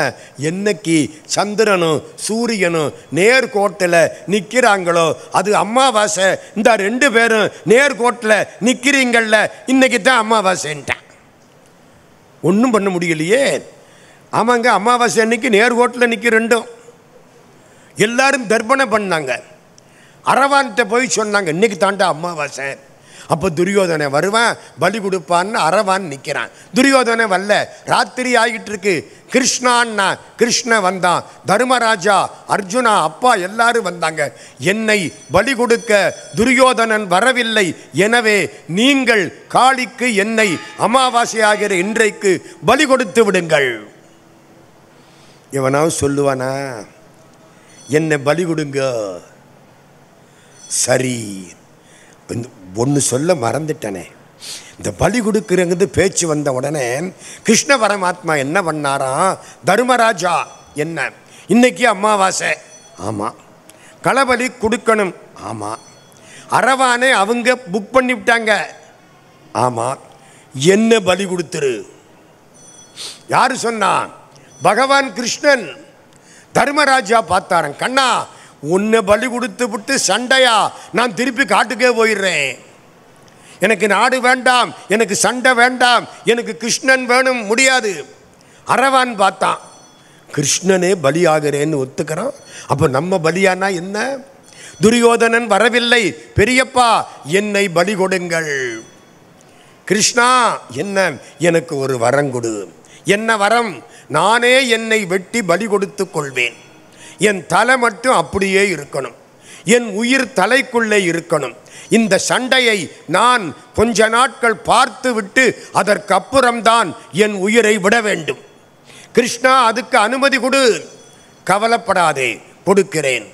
என்னைக்கு சந்திரனும் சூரியனும் நேர்கோட்டில் நிற்கிறாங்களோ அது அமாவாசை இந்த ரெண்டு பேரும் நேர்கோட்டில் நிற்கிறீங்கள இன்றைக்கி தான் அமாவாசைன்ட்டான் ஒன்றும் பண்ண முடியலையே ஆமாங்க அமாவாசை அன்னைக்கு நேர்கோட்டில் நிற்கிற ரெண்டும் எல்லாரும் தர்ப்பணம் பண்ணாங்க அரவான்கிட்ட போய் சொன்னாங்க இன்னைக்கு தாண்டா அமாவாசை அப்போ துரியோதனை வருவான் பலி கொடுப்பான்னு அரவான் நிற்கிறான் துரியோதனை வரல ராத்திரி ஆகிட்டு இருக்கு கிருஷ்ணான்னா கிருஷ்ண வந்தான் தர்மராஜா அர்ஜுனா அப்பா எல்லாரும் வந்தாங்க என்னை பலி கொடுக்க துரியோதனன் வரவில்லை எனவே நீங்கள் காளிக்கு என்னை அமாவாசையாகிற இன்றைக்கு பலி கொடுத்து விடுங்கள் இவனாவும் சொல்லுவானா என்னை பலி கொடுங்க சரி ஒன்று சொல்ல மறந்துட்டனே இந்த பலி கொடுக்குறங்கிறது பேச்சு வந்த உடனே கிருஷ்ண பரமாத்மா என்ன பண்ணாராம் தர்மராஜா என்ன இன்னைக்கு அமாவாசை ஆமாம் களபலி கொடுக்கணும் ஆமாம் அரவானே அவங்க புக் பண்ணிவிட்டாங்க ஆமாம் என்ன பலி கொடுத்துரு யார் சொன்னான் பகவான் கிருஷ்ணன் தர்மராஜா பார்த்தாரன் கண்ணா உன்னை பலி கொடுத்து விட்டு சண்டையா நான் திருப்பி காட்டுக்கே போயிடுறேன் எனக்கு நாடு வேண்டாம் எனக்கு சண்டை வேண்டாம் எனக்கு கிருஷ்ணன் வேணும் முடியாது அறவான் பார்த்தான் கிருஷ்ணனே பலியாகிறேன்னு ஒத்துக்கிறான் அப்போ நம்ம பலியானா என்ன துரியோதனன் வரவில்லை பெரியப்பா என்னை பலி கொடுங்கள் கிருஷ்ணா என்ன எனக்கு ஒரு வரம் கொடு என்ன வரம் நானே என்னை வெட்டி பலி கொடுத்து கொள்வேன் என் தலை மட்டும் அப்படியே இருக்கணும் என் உயிர் தலைக்குள்ளே இருக்கணும் இந்த சண்டையை நான் கொஞ்ச நாட்கள் பார்த்து விட்டு அதற்கப்புறம்தான் என் உயிரை விட வேண்டும் கிருஷ்ணா அதுக்கு அனுமதி கொடு கவலைப்படாதே கொடுக்கிறேன்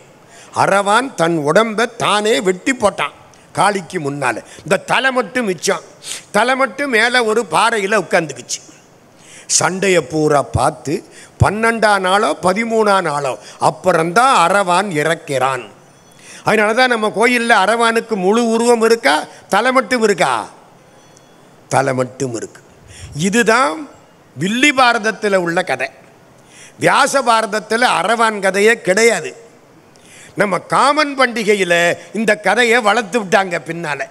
அரவான் தன் உடம்பை தானே வெட்டி போட்டான் காளிக்கு முன்னால் இந்த தலை மட்டும் மிச்சம் தலை மட்டும் மேலே ஒரு பாறையில் உட்காந்துக்குச்சு சண்டையை பூரா பார்த்து பன்னெண்டாம் நாளோ பதிமூணா நாளோ அப்புறம்தான் அரவான் இறக்கிறான் அதனால தான் நம்ம கோயிலில் அரவானுக்கு முழு உருவம் இருக்கா தலை மட்டும் இருக்கா தலை மட்டும் இருக்கு இதுதான் வில்லி பாரதத்தில் உள்ள கதை வியாச பாரதத்தில் அரவான் கதையே கிடையாது நம்ம காமன் பண்டிகையில் இந்த கதையை வளர்த்து விட்டாங்க பின்னால்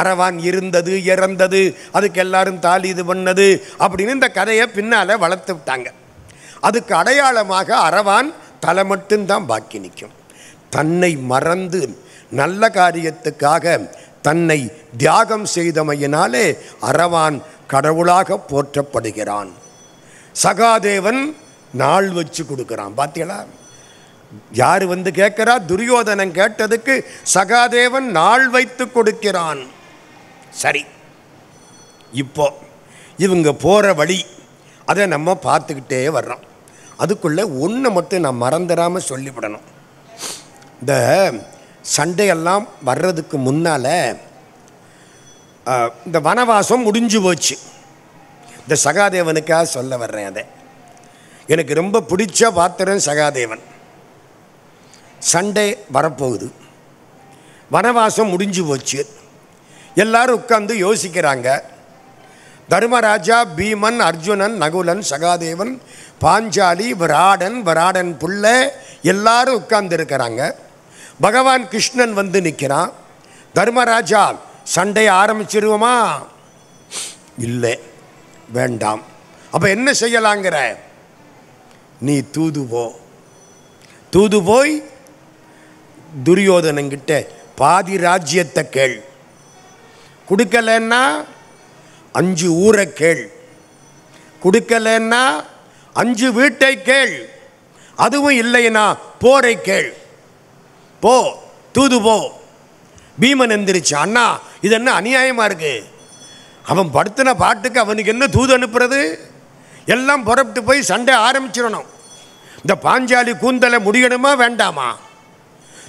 அரவான் இருந்தது இறந்தது அதுக்கு எல்லாரும் தாலி இது பண்ணது அப்படின்னு இந்த கதையை பின்னால் வளர்த்து விட்டாங்க அதுக்கு அடையாளமாக அரவான் தலை மட்டும்தான் பாக்கி நிற்கும் தன்னை மறந்து நல்ல காரியத்துக்காக தன்னை தியாகம் செய்தமையினாலே அரவான் கடவுளாக போற்றப்படுகிறான் சகாதேவன் நாள் வச்சு கொடுக்குறான் பார்த்தீங்களா யார் வந்து கேட்குறா துரியோதனன் கேட்டதுக்கு சகாதேவன் நாள் வைத்து கொடுக்கிறான் சரி இப்போ இவங்க போகிற வழி அதை நம்ம பார்த்துக்கிட்டே வர்றோம் அதுக்குள்ளே ஒன்றை மட்டும் நான் மறந்துடாமல் சொல்லிவிடணும் இந்த சண்டையெல்லாம் வர்றதுக்கு முன்னால் இந்த வனவாசம் முடிஞ்சு போச்சு இந்த சகாதேவனுக்காக சொல்ல வர்றேன் அதை எனக்கு ரொம்ப பிடிச்ச பாத்திரம் சகாதேவன் சண்டை வரப்போகுது வனவாசம் முடிஞ்சு போச்சு எல்லாரும் உட்காந்து யோசிக்கிறாங்க தர்மராஜா பீமன் அர்ஜுனன் நகுலன் சகாதேவன் பாஞ்சாலி விராடன் விராடன் புள்ள எல்லாரும் உட்கார்ந்துருக்கிறாங்க பகவான் கிருஷ்ணன் வந்து நிற்கிறான் தர்மராஜா சண்டை ஆரம்பிச்சிருவோமா இல்லை வேண்டாம் அப்போ என்ன செய்யலாங்கிற நீ தூது போ தூது போய் துரியோதனங்கிட்ட பாதி ராஜ்யத்தை கேள் கொடுக்கலன்னா அஞ்சு ஊரை கேள் கொடுக்கலன்னா அஞ்சு வீட்டை கேள் அதுவும் இல்லைனா போரை கேள் போ தூது போ பீமன் எந்திரிச்சு அண்ணா இது என்ன அநியாயமாக இருக்குது அவன் படுத்தின பாட்டுக்கு அவனுக்கு என்ன தூது அனுப்புறது எல்லாம் புறப்பட்டு போய் சண்டை ஆரம்பிச்சிடணும் இந்த பாஞ்சாலி கூந்தலை முடியணுமா வேண்டாமா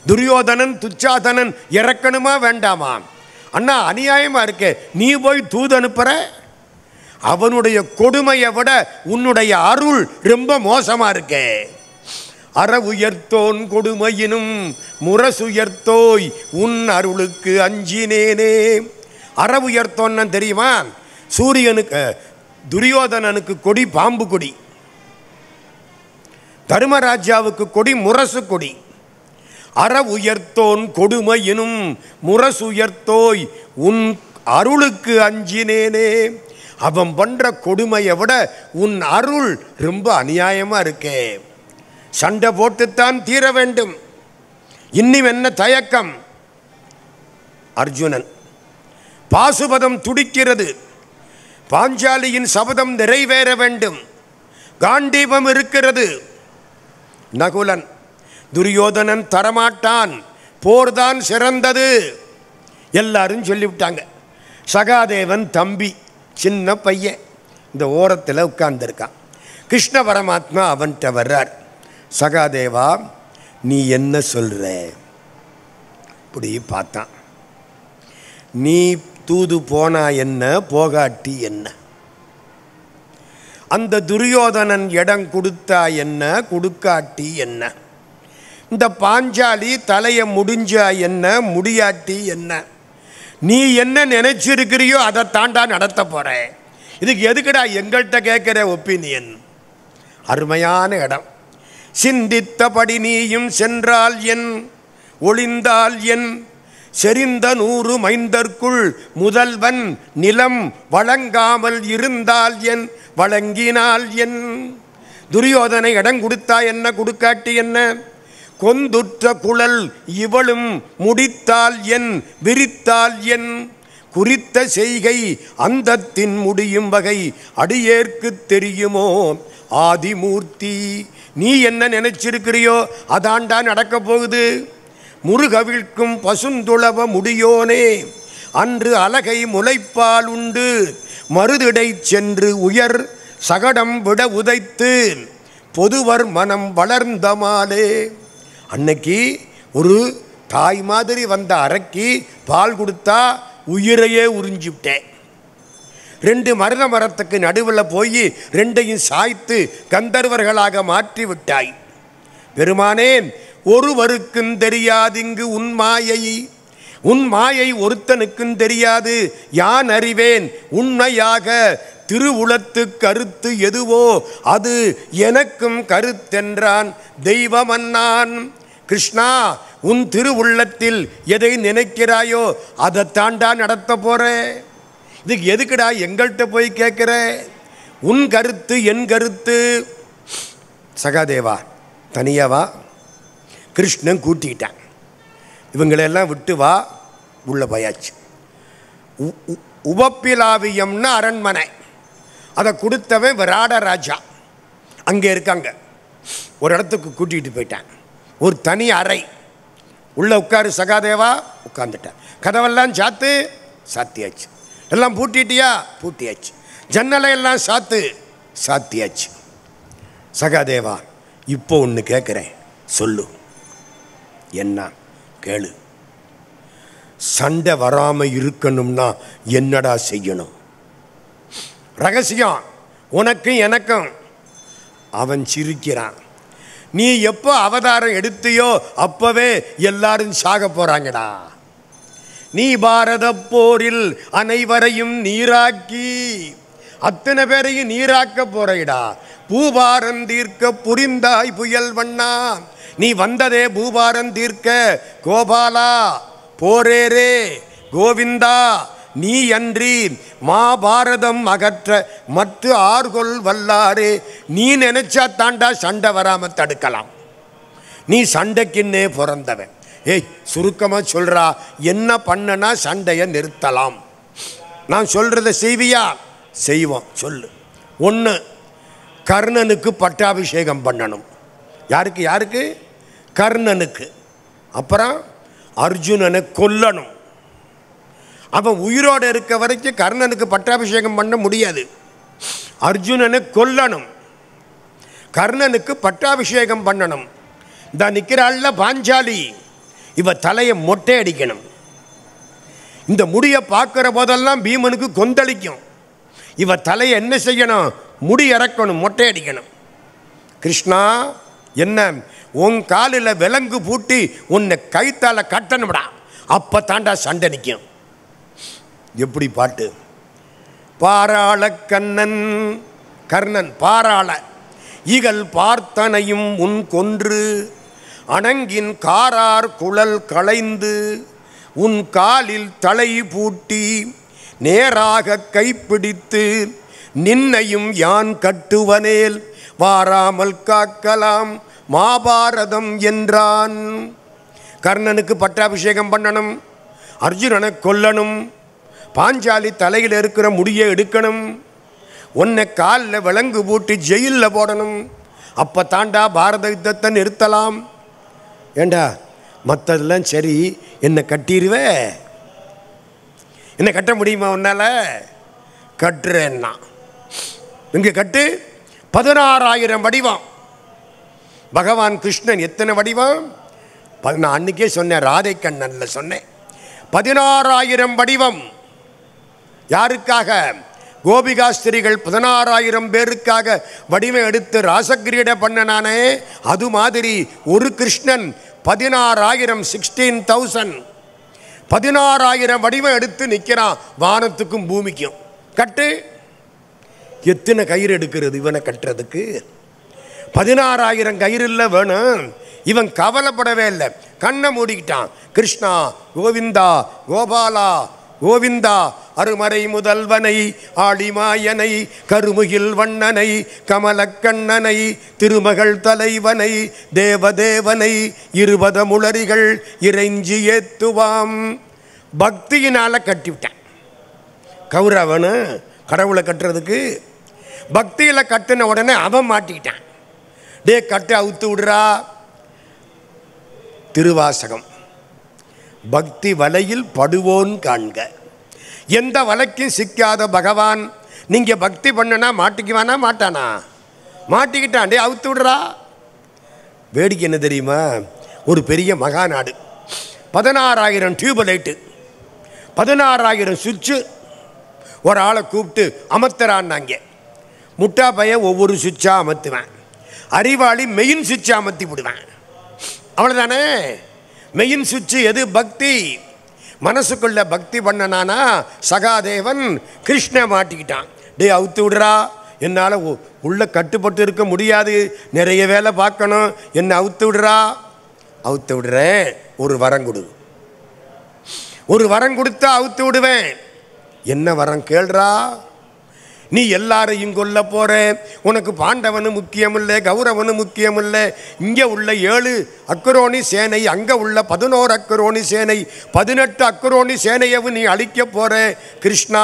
துரியோதனன் துச்சாதனன் இறக்கணுமா வேண்டாமா அண்ணா அநியாயமாக இருக்கே நீ போய் தூது அனுப்புகிற அவனுடைய கொடுமையை விட உன்னுடைய அருள் ரொம்ப மோசமாக இருக்கே அறவுயர்த்தோன் கொடுமையினும் முரசுயர்த்தோய் உன் அருளுக்கு அஞ்சினேனே அறவுயர்த்தோன்னு தெரியுமா சூரியனுக்கு துரியோதனனுக்கு கொடி பாம்பு கொடி தர்மராஜாவுக்கு கொடி முரசு கொடி அற உயர்த்தோன் கொடுமையினும் முரசுயர்த்தோய் உன் அருளுக்கு அஞ்சினேனே அவன் பண்ணுற கொடுமையை விட உன் அருள் ரொம்ப அநியாயமாக இருக்கே சண்டை போட்டுத்தான் தீர வேண்டும் இன்னும் என்ன தயக்கம் அர்ஜுனன் பாசுபதம் துடிக்கிறது பாஞ்சாலியின் சபதம் நிறைவேற வேண்டும் காண்டீபம் இருக்கிறது நகுலன் துரியோதனன் தரமாட்டான் போர்தான் சிறந்தது எல்லாரும் சொல்லிவிட்டாங்க சகாதேவன் தம்பி சின்ன பையன் இந்த ஓரத்தில் உட்கார்ந்துருக்கான் கிருஷ்ண பரமாத்மா அவன்கிட்ட வர்றார் சகாதேவா நீ என்ன சொல்கிற இப்படி பார்த்தான் நீ தூது போனா என்ன போகாட்டி என்ன அந்த துரியோதனன் இடம் கொடுத்தா என்ன கொடுக்காட்டி என்ன இந்த பாஞ்சாலி தலையை முடிஞ்சா என்ன முடியாட்டி என்ன நீ என்ன நினச்சிருக்கிறியோ அதை தாண்டா நடத்த போகிற இதுக்கு எதுக்குடா எங்கள்கிட்ட கேட்குற ஒப்பீனியன் அருமையான இடம் சிந்தித்தபடி நீயும் சென்றால் என் ஒளிந்தால் என் செறிந்த நூறு மைந்தற்குள் முதல்வன் நிலம் வழங்காமல் இருந்தால் என் வழங்கினால் என் துரியோதனை இடம் கொடுத்தா என்ன கொடுக்காட்டி என்ன கொந்துற்ற குழல் இவளும் முடித்தால் என் விரித்தால் என் குறித்த செய்கை அந்தத்தின் முடியும் வகை அடியேற்கு தெரியுமோ ஆதிமூர்த்தி நீ என்ன நினைச்சிருக்கிறியோ அதாண்டா நடக்கப் போகுது முருகவிழ்க்கும் பசுந்துளவ முடியோனே அன்று அலகை முளைப்பால் உண்டு மருதிடை சென்று உயர் சகடம் விட உதைத்து பொதுவர் மனம் வளர்ந்த மாலே அன்னைக்கு ஒரு தாய் மாதிரி வந்த அரைக்கி பால் கொடுத்தா உயிரையே உறிஞ்சிவிட்டேன் ரெண்டு மரண மரத்துக்கு நடுவில் போய் ரெண்டையும் சாய்த்து கந்தர்வர்களாக மாற்றி விட்டாய் பெருமானேன் ஒருவருக்கும் தெரியாது இங்கு உன் மாயை உன் மாயை ஒருத்தனுக்கும் தெரியாது யான் அறிவேன் உண்மையாக திருவுளத்து கருத்து எதுவோ அது எனக்கும் கருத்தென்றான் தெய்வமன்னான் கிருஷ்ணா உன் திருவுள்ளத்தில் எதை நினைக்கிறாயோ அதை தாண்டா நடத்த போகிற இதுக்கு எதுக்குடா எங்கள்கிட்ட போய் கேட்குற உன் கருத்து என் கருத்து சகாதேவா தனியாவா கிருஷ்ணன் கூட்டிக்கிட்டான் இவங்களெல்லாம் விட்டு வா உள்ள போயாச்சு உபப்பிலாவியம்னு அரண்மனை அதை கொடுத்தவன் விராட ராஜா அங்கே இருக்காங்க ஒரு இடத்துக்கு கூட்டிகிட்டு போயிட்டான் ஒரு தனி அறை உள்ளே உட்காரு சகாதேவா உட்காந்துட்டான் கதவெல்லாம் சாத்து சாத்தியாச்சு எல்லாம் பூட்டிட்டியா பூட்டியாச்சு ஜன்னலை எல்லாம் சாத்து சாத்தியாச்சு சகாதேவா இப்போ ஒன்று கேட்குறேன் சொல்லு என்ன கேளு சண்டை வராமல் இருக்கணும்னா என்னடா செய்யணும் ரகசியம் உனக்கும் எனக்கும் அவன் சிரிக்கிறான் நீ எப்போ அவதாரம் எடுத்தியோ அப்போவே எல்லாரும் சாக போகிறாங்கடா நீ பாரத போரில் அனைவரையும் நீராக்கி அத்தனை பேரையும் நீராக்க போறையிடா பூபாரம் தீர்க்க புரிந்தாய் புயல் வண்ணா நீ வந்ததே பூபாரம் தீர்க்க கோபாலா போரேரே கோவிந்தா நீ அன்றி மாபாரதம் அகற்ற மற்ற ஆர்கொள் வல்லாறு நீ நினைச்சா தாண்டா சண்டை வராமல் தடுக்கலாம் நீ சண்டைக்குன்னே பிறந்தவன் ஏய் சுருக்கமாக சொல்கிறா என்ன பண்ணனா சண்டையை நிறுத்தலாம் நான் சொல்கிறத செய்வியா செய்வோம் சொல்லு ஒன்று கர்ணனுக்கு பட்டாபிஷேகம் பண்ணணும் யாருக்கு யாருக்கு கர்ணனுக்கு அப்புறம் அர்ஜுனனை கொல்லணும் அவன் உயிரோடு இருக்க வரைக்கும் கர்ணனுக்கு பட்டாபிஷேகம் பண்ண முடியாது அர்ஜுனனை கொல்லணும் கர்ணனுக்கு பட்டாபிஷேகம் பண்ணணும் இந்த நிற்கிறாள்ல பாஞ்சாலி இவ தலையை மொட்டை அடிக்கணும் இந்த முடியை பார்க்குற போதெல்லாம் பீமனுக்கு கொந்தளிக்கும் இவ தலையை என்ன செய்யணும் முடி இறக்கணும் மொட்டை அடிக்கணும் கிருஷ்ணா என்ன உன் காலில் விலங்கு பூட்டி உன்னை கைத்தால் கட்டணும்டா அப்போ தாண்டா சண்டை நிற்கும் எப்படி பாட்டு பாராள கண்ணன் கர்ணன் பாராள இகல் பார்த்தனையும் உன் கொன்று அணங்கின் காரார் குழல் களைந்து உன் காலில் தலை பூட்டி நேராக கைப்பிடித்து நின்னையும் யான் கட்டுவனேல் வாராமல் காக்கலாம் மாபாரதம் என்றான் கர்ணனுக்கு பட்டாபிஷேகம் பண்ணணும் அர்ஜுனனை கொல்லணும் பாஞ்சாலி தலையில் இருக்கிற முடியை எடுக்கணும் உன்னை காலில் விலங்கு பூட்டி ஜெயிலில் போடணும் அப்போ தாண்டா பாரத யுத்தத்தை நிறுத்தலாம் ஏண்டா மற்றதெல்லாம் சரி என்னை கட்டிடுவே என்னை கட்ட முடியுமா உன்னால் கட்டுறேன்னா இங்கே கட்டு பதினாறாயிரம் வடிவம் பகவான் கிருஷ்ணன் எத்தனை வடிவம் நான் அன்றைக்கே சொன்னேன் ராதை கண்ணனில் சொன்னேன் பதினாறாயிரம் வடிவம் யாருக்காக கோபிகாஸ்திரிகள் பதினாறாயிரம் பேருக்காக வடிவம் எடுத்து ராசகிரீட பண்ணனானே அது மாதிரி ஒரு கிருஷ்ணன் பதினாறாயிரம் சிக்ஸ்டீன் தௌசண்ட் பதினாறாயிரம் வடிவம் எடுத்து நிற்கிறான் வானத்துக்கும் பூமிக்கும் கட்டு எத்தனை கயிறு எடுக்கிறது இவனை கட்டுறதுக்கு பதினாறாயிரம் கயிறு இல்லை வேணும் இவன் கவலைப்படவே இல்லை கண்ணை மூடிக்கிட்டான் கிருஷ்ணா கோவிந்தா கோபாலா கோவிந்தா அருமறை முதல்வனை ஆடிமாயனை கருமுகில் வண்ணனை கமலக்கண்ணனை திருமகள் தலைவனை தேவதேவனை இருபத முளரிகள் இறைஞ்சி ஏத்துவாம் பக்தியினால் கட்டிவிட்டேன் கௌரவனு கடவுளை கட்டுறதுக்கு பக்தியில் கட்டின உடனே அவன் மாட்டிக்கிட்டான் டே கட்டை அவுத்து விடுறா திருவாசகம் பக்தி வலையில் படுவோன் காண்க எந்த வலைக்கும் சிக்காத பகவான் நீங்கள் பக்தி பண்ணனா மாட்டிக்குவானா மாட்டானா மாட்டிக்கிட்டான் டே அவுத்து விடுறா வேடிக்கை என்ன தெரியுமா ஒரு பெரிய மகா நாடு பதினாறாயிரம் லைட்டு பதினாறாயிரம் சுவிட்சு ஒரு ஆளை கூப்பிட்டு அமர்த்துறான்னாங்க முட்டா பையன் ஒவ்வொரு சுவிட்சாக அமர்த்துவேன் அறிவாளி மெயின் சுவிட்சாக அமர்த்தி விடுவேன் அவ்வளோதானே மெயின் சுவிட்சு எது பக்தி மனசுக்குள்ளே பக்தி பண்ணனானா சகாதேவன் கிருஷ்ண மாட்டிக்கிட்டான் டே அவுத்து விடுறா என்னால் உள்ளே கட்டுப்பட்டு இருக்க முடியாது நிறைய வேலை பார்க்கணும் என்னை அவுத்து விடுறா அவுத்து விடுறேன் ஒரு வரம் கொடு ஒரு வரம் கொடுத்தா அவுத்து விடுவேன் என்ன வரம் கேள்றா நீ எல்லாரையும் கொல்ல போற உனக்கு பாண்டவனு முக்கியமில்லை கௌரவனு முக்கியமில்லை இங்கே உள்ள ஏழு அக்கரோணி சேனை அங்கே உள்ள பதினோரு அக்கரோணி சேனை பதினெட்டு அக்கரோணி சேனையவும் நீ அழிக்க போற கிருஷ்ணா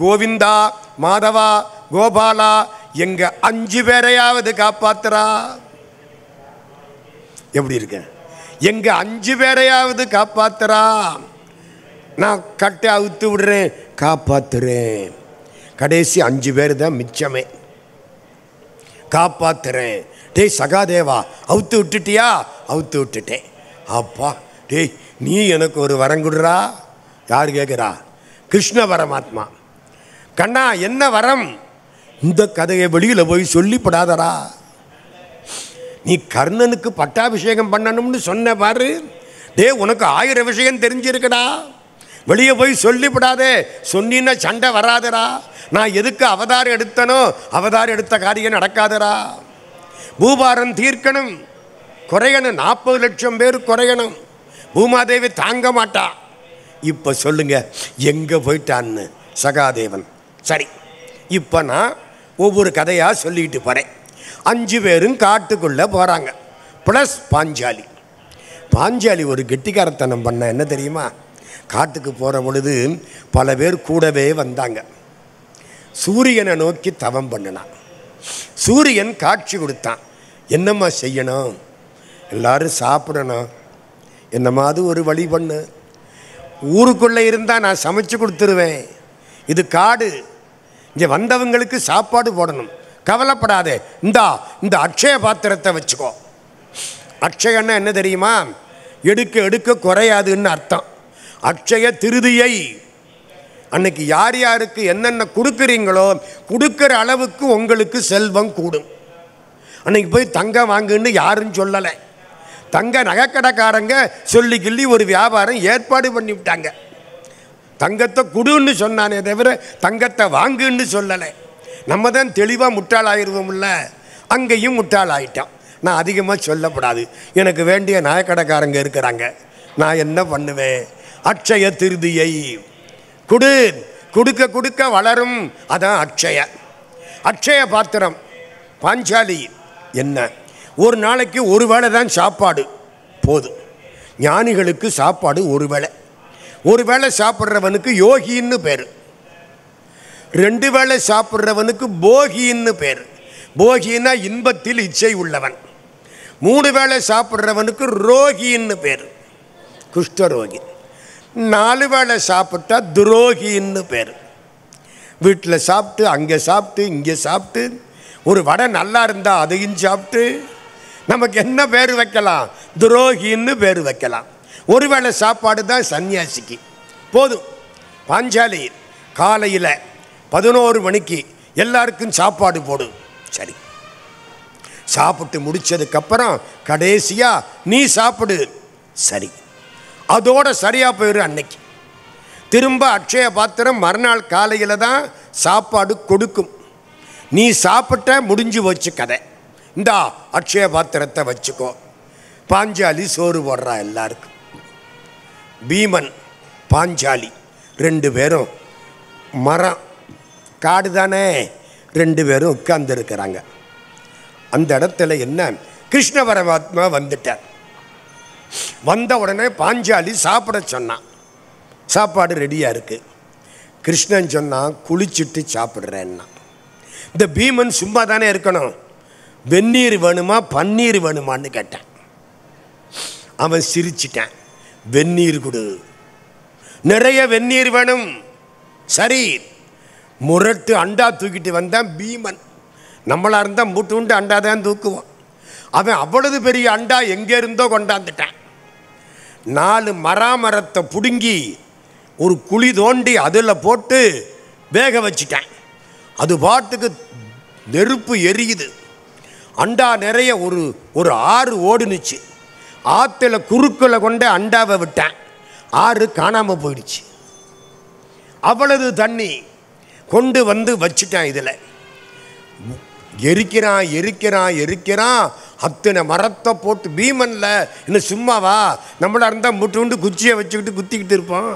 கோவிந்தா மாதவா கோபாலா எங்க அஞ்சு பேரையாவது காப்பாத்துறா எப்படி இருக்க எங்க அஞ்சு பேரையாவது காப்பாத்துறா நான் கட்டை அவுத்து விடுறேன் காப்பாத்துறேன் கடைசி அஞ்சு பேர் தான் மிச்சமே காப்பாத்துறேன் டேய் சகாதேவா அவுத்து விட்டுட்டியா அவுத்து விட்டுட்டேன் அப்பா டேய் நீ எனக்கு ஒரு வரம் கொடுறா யார் கேட்குறா கிருஷ்ண வரமாத்மா கண்ணா என்ன வரம் இந்த கதையை வெளியில் போய் சொல்லிப்படாதரா நீ கர்ணனுக்கு பட்டாபிஷேகம் பண்ணணும்னு சொன்ன பாரு டே உனக்கு ஆயிரம் விஷயம் தெரிஞ்சிருக்கடா வெளியே போய் சொல்லிவிடாதே சொன்னின்னா சண்டை வராதடா நான் எதுக்கு அவதாரம் எடுத்தனோ அவதாரம் எடுத்த காரியம் நடக்காதரா பூபாரம் தீர்க்கணும் குறையணும் நாற்பது லட்சம் பேர் குறையணும் பூமாதேவி தாங்க மாட்டா இப்போ சொல்லுங்க எங்கே போயிட்டான்னு சகாதேவன் சரி இப்போ நான் ஒவ்வொரு கதையாக சொல்லிட்டு போகிறேன் அஞ்சு பேரும் காட்டுக்குள்ளே போகிறாங்க ப்ளஸ் பாஞ்சாலி பாஞ்சாலி ஒரு கெட்டிக்காரத்தனம் பண்ண என்ன தெரியுமா காட்டுக்கு போகிற பொழுது பல பேர் கூடவே வந்தாங்க சூரியனை நோக்கி தவம் பண்ணினான் சூரியன் காட்சி கொடுத்தான் என்னம்மா செய்யணும் எல்லோரும் சாப்பிடணும் என்னமாவது ஒரு வழி பண்ணு ஊருக்குள்ளே இருந்தால் நான் சமைச்சு கொடுத்துருவேன் இது காடு இங்கே வந்தவங்களுக்கு சாப்பாடு போடணும் கவலைப்படாதே இந்தா இந்த அக்ஷய பாத்திரத்தை வச்சுக்கோ அக்ஷயன்னா என்ன தெரியுமா எடுக்க எடுக்க குறையாதுன்னு அர்த்தம் அக்ஷய திருதியை அன்னைக்கு யார் யாருக்கு என்னென்ன கொடுக்குறீங்களோ கொடுக்குற அளவுக்கு உங்களுக்கு செல்வம் கூடும் அன்னைக்கு போய் தங்கம் வாங்குன்னு யாரும் சொல்லலை தங்க நகைக்கடைக்காரங்க சொல்லி கிள்ளி ஒரு வியாபாரம் ஏற்பாடு பண்ணி விட்டாங்க தங்கத்தை குடுன்னு சொன்னானே தவிர தங்கத்தை வாங்குன்னு சொல்லலை நம்ம தான் தெளிவாக இல்லை அங்கேயும் முட்டாளாயிட்டான் நான் அதிகமாக சொல்லப்படாது எனக்கு வேண்டிய நகைக்கடைக்காரங்க இருக்கிறாங்க நான் என்ன பண்ணுவேன் அக்ஷய திருதியை கொடு கொடுக்க கொடுக்க வளரும் அதான் அக்ஷய அக்ஷய பாத்திரம் பாஞ்சாலி என்ன ஒரு நாளைக்கு ஒரு வேளை தான் சாப்பாடு போதும் ஞானிகளுக்கு சாப்பாடு ஒரு வேளை ஒரு வேளை சாப்பிட்றவனுக்கு யோகின்னு பேர் ரெண்டு வேளை சாப்பிட்றவனுக்கு போகின்னு பேர் போகினா இன்பத்தில் இச்சை உள்ளவன் மூணு வேளை சாப்பிட்றவனுக்கு ரோகின்னு பேர் குஷ்டரோகி நாலு வேளை சாப்பிட்டா துரோகின்னு பேர் வீட்டில் சாப்பிட்டு அங்கே சாப்பிட்டு இங்கே சாப்பிட்டு ஒரு வடை நல்லா இருந்தால் அதையும் சாப்பிட்டு நமக்கு என்ன பேர் வைக்கலாம் துரோகின்னு பேர் வைக்கலாம் ஒருவேளை சாப்பாடு தான் சன்னியாசிக்கு போதும் பாஞ்சாலி காலையில் பதினோரு மணிக்கு எல்லாருக்கும் சாப்பாடு போடு சரி சாப்பிட்டு முடித்ததுக்கப்புறம் கடைசியாக நீ சாப்பிடு சரி அதோட சரியாக போயிடும் அன்னைக்கு திரும்ப அக்ஷய பாத்திரம் மறுநாள் காலையில் தான் சாப்பாடு கொடுக்கும் நீ சாப்பிட்ட முடிஞ்சு வச்சு கதை இந்தா அக்ஷய பாத்திரத்தை வச்சுக்கோ பாஞ்சாலி சோறு போடுறா எல்லாருக்கும் பீமன் பாஞ்சாலி ரெண்டு பேரும் மரம் காடு தானே ரெண்டு பேரும் உட்கார்ந்துருக்கிறாங்க அந்த இடத்துல என்ன கிருஷ்ண பரமாத்மா வந்துட்டார் வந்த உடனே பாஞ்சாலி சாப்பிட சொன்னான் சாப்பாடு ரெடியாக இருக்குது கிருஷ்ணன் சொன்னான் குளிச்சுட்டு சாப்பிட்றேன்னா இந்த பீமன் சும்மா தானே இருக்கணும் வெந்நீர் வேணுமா பன்னீர் வேணுமான்னு கேட்டான் அவன் சிரிச்சிட்டான் வெந்நீர் கொடு நிறைய வெந்நீர் வேணும் சரி முரட்டு அண்டா தூக்கிட்டு வந்தான் பீமன் நம்மளாக இருந்தால் மூட்டு உண்டு அண்டா தான் தூக்குவோம் அவன் அவ்வளவு பெரிய அண்டா எங்கேருந்தோ கொண்டாந்துட்டான் நாலு மராமரத்தை பிடுங்கி ஒரு குழி தோண்டி அதில் போட்டு வேக வச்சிட்டேன் அது பாட்டுக்கு நெருப்பு எரியுது அண்டா நிறைய ஒரு ஒரு ஆறு ஓடுனுச்சு ஆற்றுல குறுக்களை கொண்டு அண்டாவை விட்டேன் ஆறு காணாமல் போயிடுச்சு அவ்வளவு தண்ணி கொண்டு வந்து வச்சுட்டேன் இதில் எரிக்கிறான் எரிக்கிறான் எரிக்கிறான் அத்தனை மரத்தை போட்டு பீமனில் இன்னும் சும்மாவா நம்மளாக இருந்தால் முட்டுண்டு குச்சியை வச்சுக்கிட்டு குத்திக்கிட்டு இருப்போம்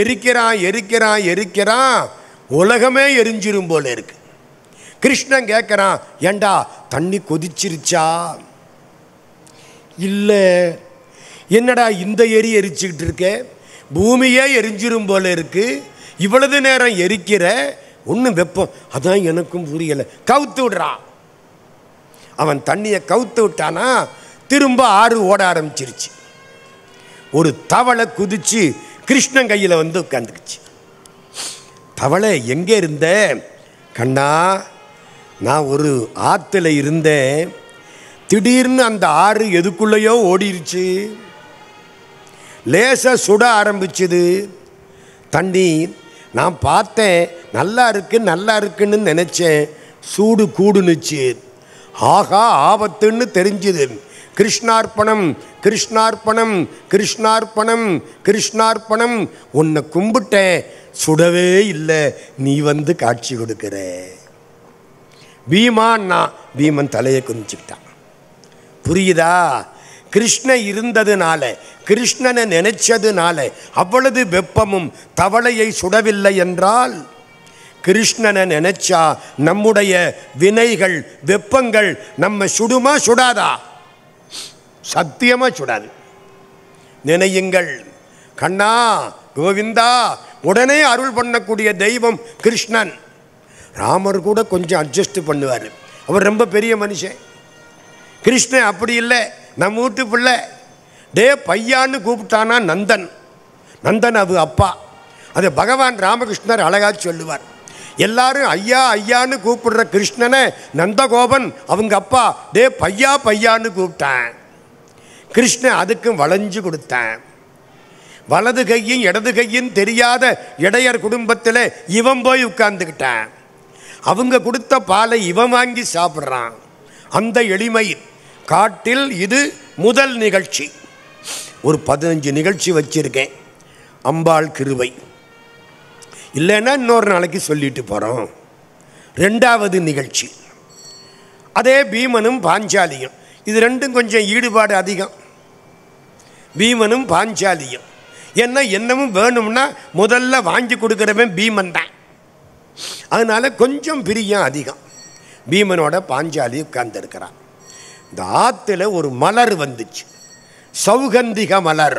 எரிக்கிறான் எரிக்கிறான் எரிக்கிறான் உலகமே எரிஞ்சிரும் போல இருக்கு கிருஷ்ணன் கேட்குறான் ஏண்டா தண்ணி கொதிச்சிருச்சா இல்லை என்னடா இந்த எரி எரிச்சுக்கிட்டு இருக்கே பூமியே எரிஞ்சிரும் போல இருக்குது இவ்வளவு நேரம் எரிக்கிற ஒன்றும் வெப்பம் அதான் எனக்கும் புரியலை கவுத்து விடுறா அவன் தண்ணியை கவுத்து விட்டானா திரும்ப ஆறு ஓட ஆரம்பிச்சிருச்சு ஒரு தவளை குதிச்சு கிருஷ்ணன் கையில் வந்து உட்காந்துக்குச்சு தவளை எங்கே இருந்த கண்ணா நான் ஒரு ஆற்றுல இருந்தேன் திடீர்னு அந்த ஆறு எதுக்குள்ளேயோ ஓடிருச்சு லேசாக சுட ஆரம்பிச்சுது தண்ணி நான் பார்த்தேன் நல்லா இருக்கு நல்லா இருக்குன்னு நினச்சேன் சூடு கூடுனுச்சு ஆகா ஆபத்துன்னு தெரிஞ்சுது கிருஷ்ணார்ப்பணம் கிருஷ்ணார்ப்பணம் கிருஷ்ணார்ப்பணம் கிருஷ்ணார்ப்பணம் உன்னை கும்பிட்டேன் சுடவே இல்லை நீ வந்து காட்சி கொடுக்கிற பீமான்னா பீமன் தலையை குதிச்சுக்கிட்டான் புரியுதா கிருஷ்ண இருந்ததுனால கிருஷ்ணனை நினைச்சதுனால அவ்வளவு வெப்பமும் தவளையை சுடவில்லை என்றால் கிருஷ்ணனை நினைச்சா நம்முடைய வினைகள் வெப்பங்கள் நம்ம சுடுமா சுடாதா சத்தியமாக சுடாது நினையுங்கள் கண்ணா கோவிந்தா உடனே அருள் பண்ணக்கூடிய தெய்வம் கிருஷ்ணன் ராமர் கூட கொஞ்சம் அட்ஜஸ்ட் பண்ணுவார் அவர் ரொம்ப பெரிய மனுஷன் கிருஷ்ணன் அப்படி இல்லை நம்ம வீட்டு பிள்ளை டே பையான்னு கூப்பிட்டானா நந்தன் நந்தன் அது அப்பா அது பகவான் ராமகிருஷ்ணர் அழகாக சொல்லுவார் எல்லாரும் ஐயா ஐயான்னு கூப்பிடுற கிருஷ்ணனை நந்தகோபன் அவங்க அப்பா டே பையா பையான்னு கூப்பிட்டான் கிருஷ்ணன் அதுக்கும் வளைஞ்சு கொடுத்தான் வலது கையும் இடது கையும் தெரியாத இடையர் குடும்பத்தில் இவன் போய் உட்கார்ந்துக்கிட்டான் அவங்க கொடுத்த பாலை இவன் வாங்கி சாப்பிட்றான் அந்த எளிமையின் காட்டில் இது முதல் நிகழ்ச்சி ஒரு பதினஞ்சு நிகழ்ச்சி வச்சுருக்கேன் அம்பாள் கிருவை இல்லைன்னா இன்னொரு நாளைக்கு சொல்லிட்டு போகிறோம் ரெண்டாவது நிகழ்ச்சி அதே பீமனும் பாஞ்சாலியும் இது ரெண்டும் கொஞ்சம் ஈடுபாடு அதிகம் பீமனும் பாஞ்சாலியும் ஏன்னா என்னமும் வேணும்னா முதல்ல வாங்கி கொடுக்குறவன் பீமன் தான் அதனால் கொஞ்சம் பிரியம் அதிகம் பீமனோட பாஞ்சாலி உட்கார்ந்துருக்கிறான் இந்த ஆற்றுல ஒரு மலர் வந்துச்சு சௌகந்திக மலர்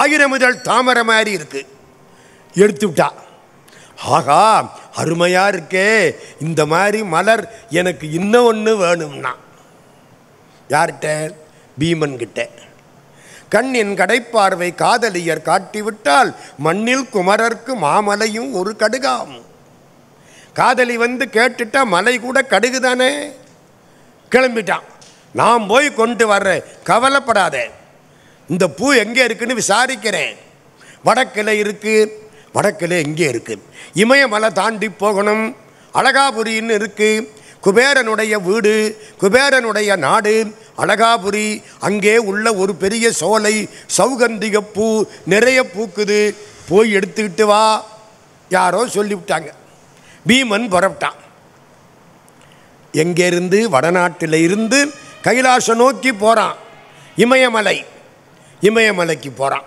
ஆயிரம் முதல் தாமரை மாதிரி இருக்கு எடுத்து விட்டா ஆகா அருமையாக இருக்கே இந்த மாதிரி மலர் எனக்கு இன்னும் ஒன்று வேணும்னா யார்கிட்ட பீமன் கிட்ட கண்ணின் கடைப்பார்வை காதலியர் காட்டிவிட்டால் மண்ணில் குமரர்க்கு மாமலையும் ஒரு கடுகாம் காதலி வந்து கேட்டுட்டா மலை கூட கடுகு தானே கிளம்பிட்டான் நான் போய் கொண்டு வர்றேன் கவலைப்படாத இந்த பூ எங்கே இருக்குன்னு விசாரிக்கிறேன் வடக்கில் இருக்குது வடக்கில் எங்கே இருக்குது இமயமலை தாண்டி போகணும் அழகாபுரின்னு இருக்குது குபேரனுடைய வீடு குபேரனுடைய நாடு அழகாபுரி அங்கே உள்ள ஒரு பெரிய சோலை சௌகந்திக பூ நிறைய பூக்குது போய் எடுத்துக்கிட்டு வா யாரோ சொல்லிவிட்டாங்க பீமன் புறப்பட்டான் எங்கேருந்து வடநாட்டில் இருந்து கைலாசம் நோக்கி போகிறான் இமயமலை இமயமலைக்கு போகிறான்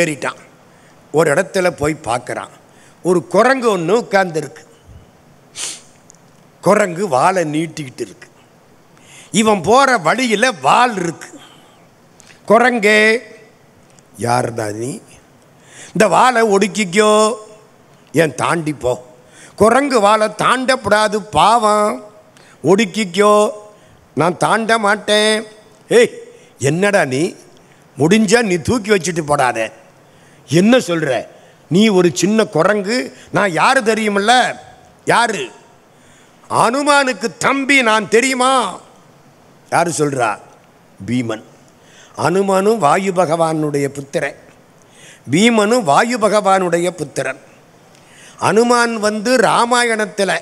ஏறிட்டான் ஒரு இடத்துல போய் பார்க்குறான் ஒரு குரங்கு ஒன்று உட்கார்ந்துருக்கு குரங்கு வாழை நீட்டிக்கிட்டு இருக்கு இவன் போகிற வழியில் வால் இருக்கு குரங்கே யார் தான் நீ இந்த வாழை ஒடுக்கிக்கோ ஏன் தாண்டிப்போ குரங்கு வாழை தாண்டப்படாது பாவம் ஒடுக்கிக்கோ நான் தாண்ட மாட்டேன் ஏய் என்னடா நீ முடிஞ்சால் நீ தூக்கி வச்சுட்டு போடாத என்ன சொல்கிற நீ ஒரு சின்ன குரங்கு நான் யார் தெரியுமில்ல யார் அனுமானுக்கு தம்பி நான் தெரியுமா யார் சொல்கிறா பீமன் அனுமனும் வாயு பகவானுடைய புத்திரன் பீமனும் வாயு பகவானுடைய புத்திரன் அனுமான் வந்து ராமாயணத்தில்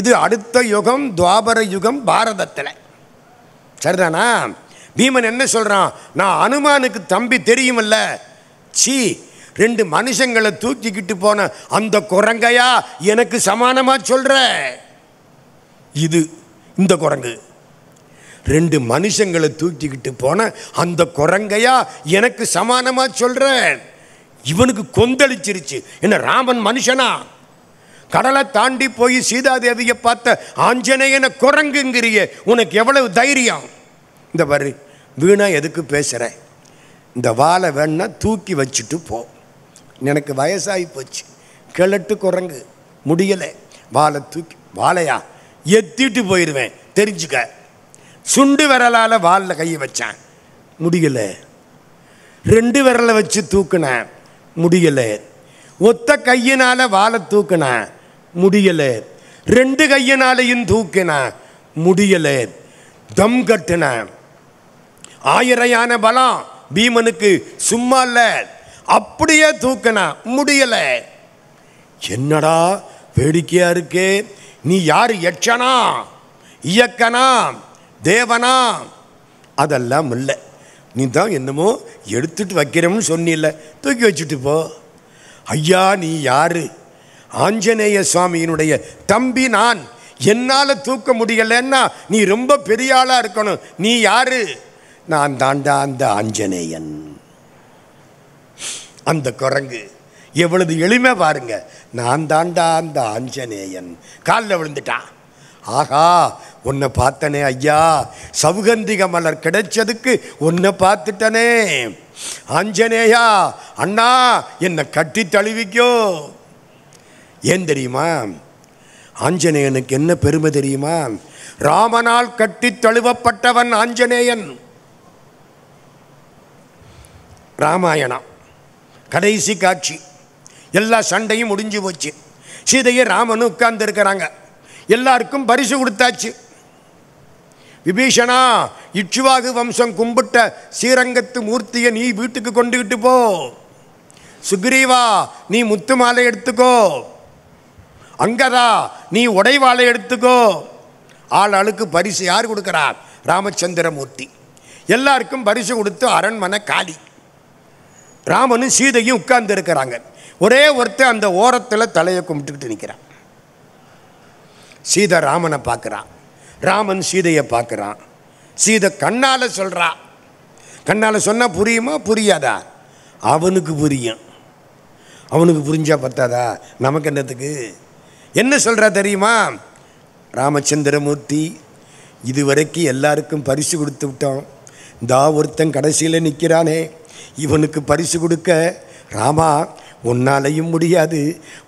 இது அடுத்த யுகம் துவாபர யுகம் பாரதத்தில் சரிதானா பீமன் என்ன சொல்கிறான் நான் அனுமானுக்கு தம்பி தெரியுமல்ல சி ரெண்டு மனுஷங்களை தூக்கிக்கிட்டு போன அந்த குரங்கையா எனக்கு சமானமாக சொல்கிற இது இந்த குரங்கு ரெண்டு மனுஷங்களை தூக்கிக்கிட்டு போன அந்த குரங்கையா எனக்கு சமானமாக சொல்கிற இவனுக்கு கொந்தளிச்சிருச்சு என்ன ராமன் மனுஷனா கடலை தாண்டி போய் சீதாதேவியை பார்த்த ஆஞ்சநேயனை குரங்குங்கிறிய உனக்கு எவ்வளவு தைரியம் இந்த வரு வீணா எதுக்கு பேசுகிறேன் இந்த வாழை வேணா தூக்கி வச்சுட்டு போ எனக்கு வயசாகி போச்சு கிழட்டு குரங்கு முடியலை வாழை தூக்கி வாழையா எத்திட்டு போயிடுவேன் தெரிஞ்சுக்க சுண்டு விரலால் வாலில் கையை வச்சேன் முடியலை ரெண்டு விரலை வச்சு தூக்குனேன் முடியலை ஒத்த கையினால் வாழை தூக்குனேன் முடியலை ரெண்டு கையினாலையும் தூக்கின முடியலை தம் கட்டின ஆயிரையான பலம் பீமனுக்கு சும்மா இல்லை அப்படியே தூக்கின முடியலை என்னடா வேடிக்கையா இருக்கே நீ யார் எச்சனா இயக்கனா தேவனா அதெல்லாம் இல்லை நீ தான் என்னமோ எடுத்துட்டு வைக்கிறோம்னு சொன்னில்லை தூக்கி வச்சுட்டு போ ஐயா நீ யாரு ஆஞ்சநேய சுவாமியினுடைய தம்பி நான் என்னால் தூக்க முடியலன்னா நீ ரொம்ப பெரிய ஆளாக இருக்கணும் நீ யாரு நான் தாண்டா அந்த ஆஞ்சநேயன் அந்த குரங்கு எவ்வளவு எளிமை பாருங்க நான் தாண்டா அந்த ஆஞ்சநேயன் காலில் விழுந்துட்டான் ஆகா உன்னை பார்த்தனே ஐயா சவுகந்திக மலர் கிடைச்சதுக்கு உன்னை பார்த்துட்டனே ஆஞ்சநேயா அண்ணா என்னை கட்டி தழுவிக்கோ ஏன் தெரியுமா ஆஞ்சநேயனுக்கு என்ன பெருமை தெரியுமா ராமனால் கட்டி தழுவப்பட்டவன் ஆஞ்சநேயன் ராமாயணம் கடைசி காட்சி எல்லா சண்டையும் முடிஞ்சு போச்சு சீதையை ராமனு உட்கார்ந்து இருக்கிறாங்க எல்லாருக்கும் பரிசு கொடுத்தாச்சு விபீஷணா இட்சுவாகு வம்சம் கும்பிட்ட ஸ்ரீரங்கத்து மூர்த்தியை நீ வீட்டுக்கு கொண்டுகிட்டு போ சுக்ரீவா நீ முத்து மாலை எடுத்துக்கோ அங்கதா நீ உடைவாளை எடுத்துக்கோ ஆள் பரிசு யார் கொடுக்குறார் ராமச்சந்திரமூர்த்தி எல்லாருக்கும் பரிசு கொடுத்து அரண்மனை காலி ராமனும் சீதையும் உட்கார்ந்து இருக்கிறாங்க ஒரே ஒருத்தர் அந்த ஓரத்தில் தலையை கும்பிட்டுக்கிட்டு நிற்கிறான் சீதை ராமனை பார்க்குறான் ராமன் சீதையை பார்க்குறான் சீதை கண்ணால் சொல்கிறா கண்ணால் சொன்னால் புரியுமா புரியாதா அவனுக்கு புரியும் அவனுக்கு புரிஞ்சால் பத்தாதா நமக்கு என்னத்துக்கு என்ன சொல்கிறா தெரியுமா ராமச்சந்திரமூர்த்தி இதுவரைக்கும் எல்லாருக்கும் பரிசு கொடுத்து விட்டோம் தா ஒருத்தன் கடைசியில் நிற்கிறானே இவனுக்கு பரிசு கொடுக்க ராமா உன்னாலையும் முடியாது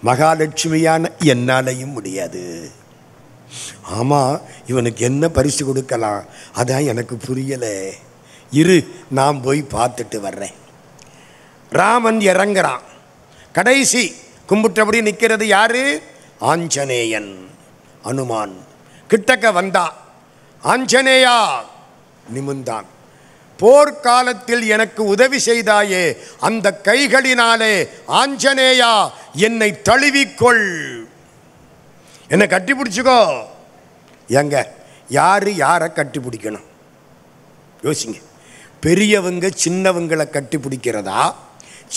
மகாலட்சுமியான என்னாலையும் முடியாது ஆமாம் இவனுக்கு என்ன பரிசு கொடுக்கலாம் அதான் எனக்கு புரியலை இரு நான் போய் பார்த்துட்டு வர்றேன் ராமன் இறங்குறான் கடைசி கும்பிட்டபடி நிற்கிறது யார் ஆஞ்சநேயன் அனுமான் கிட்டக்க வந்தா ஆஞ்சநேயா நிமிந்தான் போர்க்காலத்தில் எனக்கு உதவி செய்தாயே அந்த கைகளினாலே ஆஞ்சநேயா என்னை தழுவிக்கொள் என்னை கட்டி பிடிச்சிக்கோ எங்க யார் யாரை கட்டி பிடிக்கணும் யோசிங்க பெரியவங்க சின்னவங்களை கட்டி பிடிக்கிறதா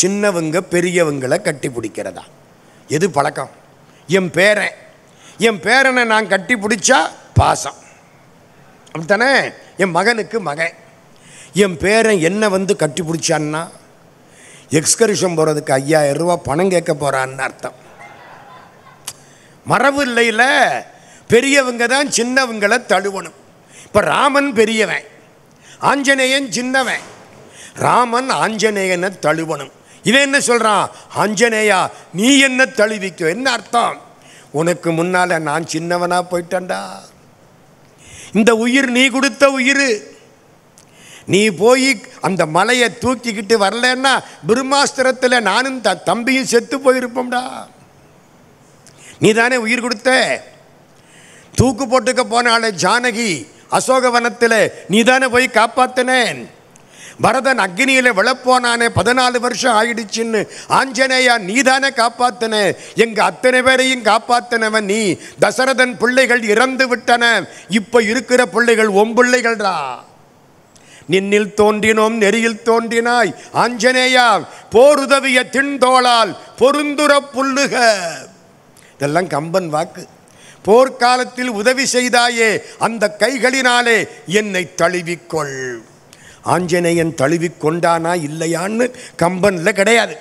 சின்னவங்க பெரியவங்களை கட்டி பிடிக்கிறதா எது பழக்கம் என் பேரன் என் பேரனை நான் கட்டி பிடிச்சா பாசம் அப்படித்தானே என் மகனுக்கு மகன் என் பேரன் என்ன வந்து கட்டி பிடிச்சான்னா எக்ஸ்கர்ஷன் போகிறதுக்கு ஐயாயிரம் ரூபா பணம் கேட்க போகிறான்னு அர்த்தம் மரபு இல்லையில் பெரியவங்க தான் சின்னவங்களை தழுவணும் இப்போ ராமன் பெரியவன் ஆஞ்சநேயன் சின்னவன் ராமன் ஆஞ்சநேயனை தழுவணும் இவன் என்ன சொல்கிறான் அஞ்சனேயா நீ என்ன தழுவிக்க என்ன அர்த்தம் உனக்கு முன்னால் நான் சின்னவனாக போயிட்டேன்டா இந்த உயிர் நீ கொடுத்த உயிர் நீ போய் அந்த மலையை தூக்கிக்கிட்டு வரலன்னா பிரம்மாஸ்திரத்தில் நானும் த தம்பியும் செத்து போயிருப்போம்டா நீ தானே உயிர் கொடுத்த தூக்கு போட்டுக்க போனாலே ஜானகி அசோகவனத்தில் நீ தானே போய் காப்பாத்தினேன் பரதன் அக்னியில் விழப்போனானே பதினாலு வருஷம் ஆயிடுச்சுன்னு ஆஞ்சநேயா நீ தானே காப்பாத்தின எங்க அத்தனை பேரையும் காப்பாத்தினவன் நீ தசரதன் பிள்ளைகள் இறந்து விட்டன இப்போ இருக்கிற பிள்ளைகள் ஒம்பிள்ளைகள்டா நின்னில் தோன்றினோம் நெறியில் தோன்றினாய் ஆஞ்சநேயா போருதவிய தின்தோளால் பொருந்துற புல்லுக இதெல்லாம் கம்பன் வாக்கு போர்க்காலத்தில் உதவி செய்தாயே அந்த கைகளினாலே என்னை தழுவிக்கொள் ஆஞ்சநேயன் தழுவி கொண்டானா இல்லையான்னு கம்பனில் கிடையாது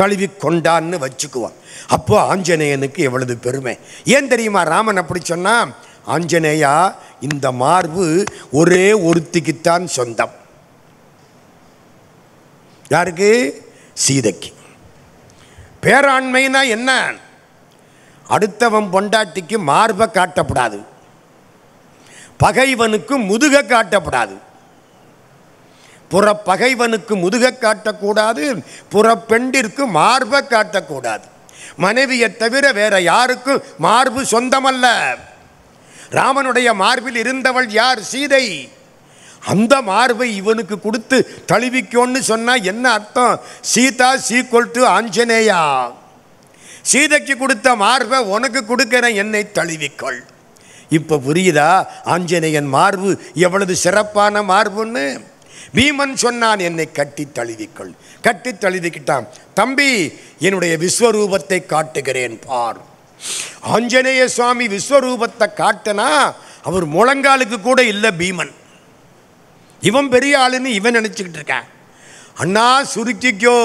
தழுவி கொண்டான்னு வச்சுக்குவான் அப்போ ஆஞ்சநேயனுக்கு எவ்வளவு பெருமை ஏன் தெரியுமா ராமன் அப்படி சொன்னால் ஆஞ்சநேயா இந்த மார்பு ஒரே ஒருத்திக்குத்தான் சொந்தம் யாருக்கு சீதைக்கு பேராண்மைனா என்ன அடுத்தவன் பொண்டாட்டிக்கு மார்பை காட்டப்படாது பகைவனுக்கு முதுக காட்டப்படாது புற பகைவனுக்கு முதுக காட்டக்கூடாது புற பெண்டிற்கு மார்பை காட்டக்கூடாது மனைவியை தவிர வேற யாருக்கும் மார்பு சொந்தமல்ல ராமனுடைய மார்பில் இருந்தவள் யார் சீதை அந்த மார்பை இவனுக்கு கொடுத்து தழுவிக்கோன்னு சொன்னால் என்ன அர்த்தம் சீதா சீக்கொல் டு ஆஞ்சநேயா சீதைக்கு கொடுத்த மார்பை உனக்கு கொடுக்கிறேன் என்னை தழுவிக்கொள் இப்போ புரியுதா ஆஞ்சநேயன் மார்பு எவ்வளவு சிறப்பான மார்புன்னு பீமன் சொன்னான் என்னை கட்டி தழுவிக்கொள் கட்டி தழுவிக்கிட்டான் தம்பி என்னுடைய விஸ்வரூபத்தை காட்டுகிறேன் பார் ஆஞ்சநேய சுவாமி விஸ்வரூபத்தை காட்டினா அவர் முழங்காலுக்கு கூட இல்லை பீமன் இவன் பெரிய ஆளுன்னு இவன் நினச்சிக்கிட்டு இருக்கான் அண்ணா சுருக்கிக்கோ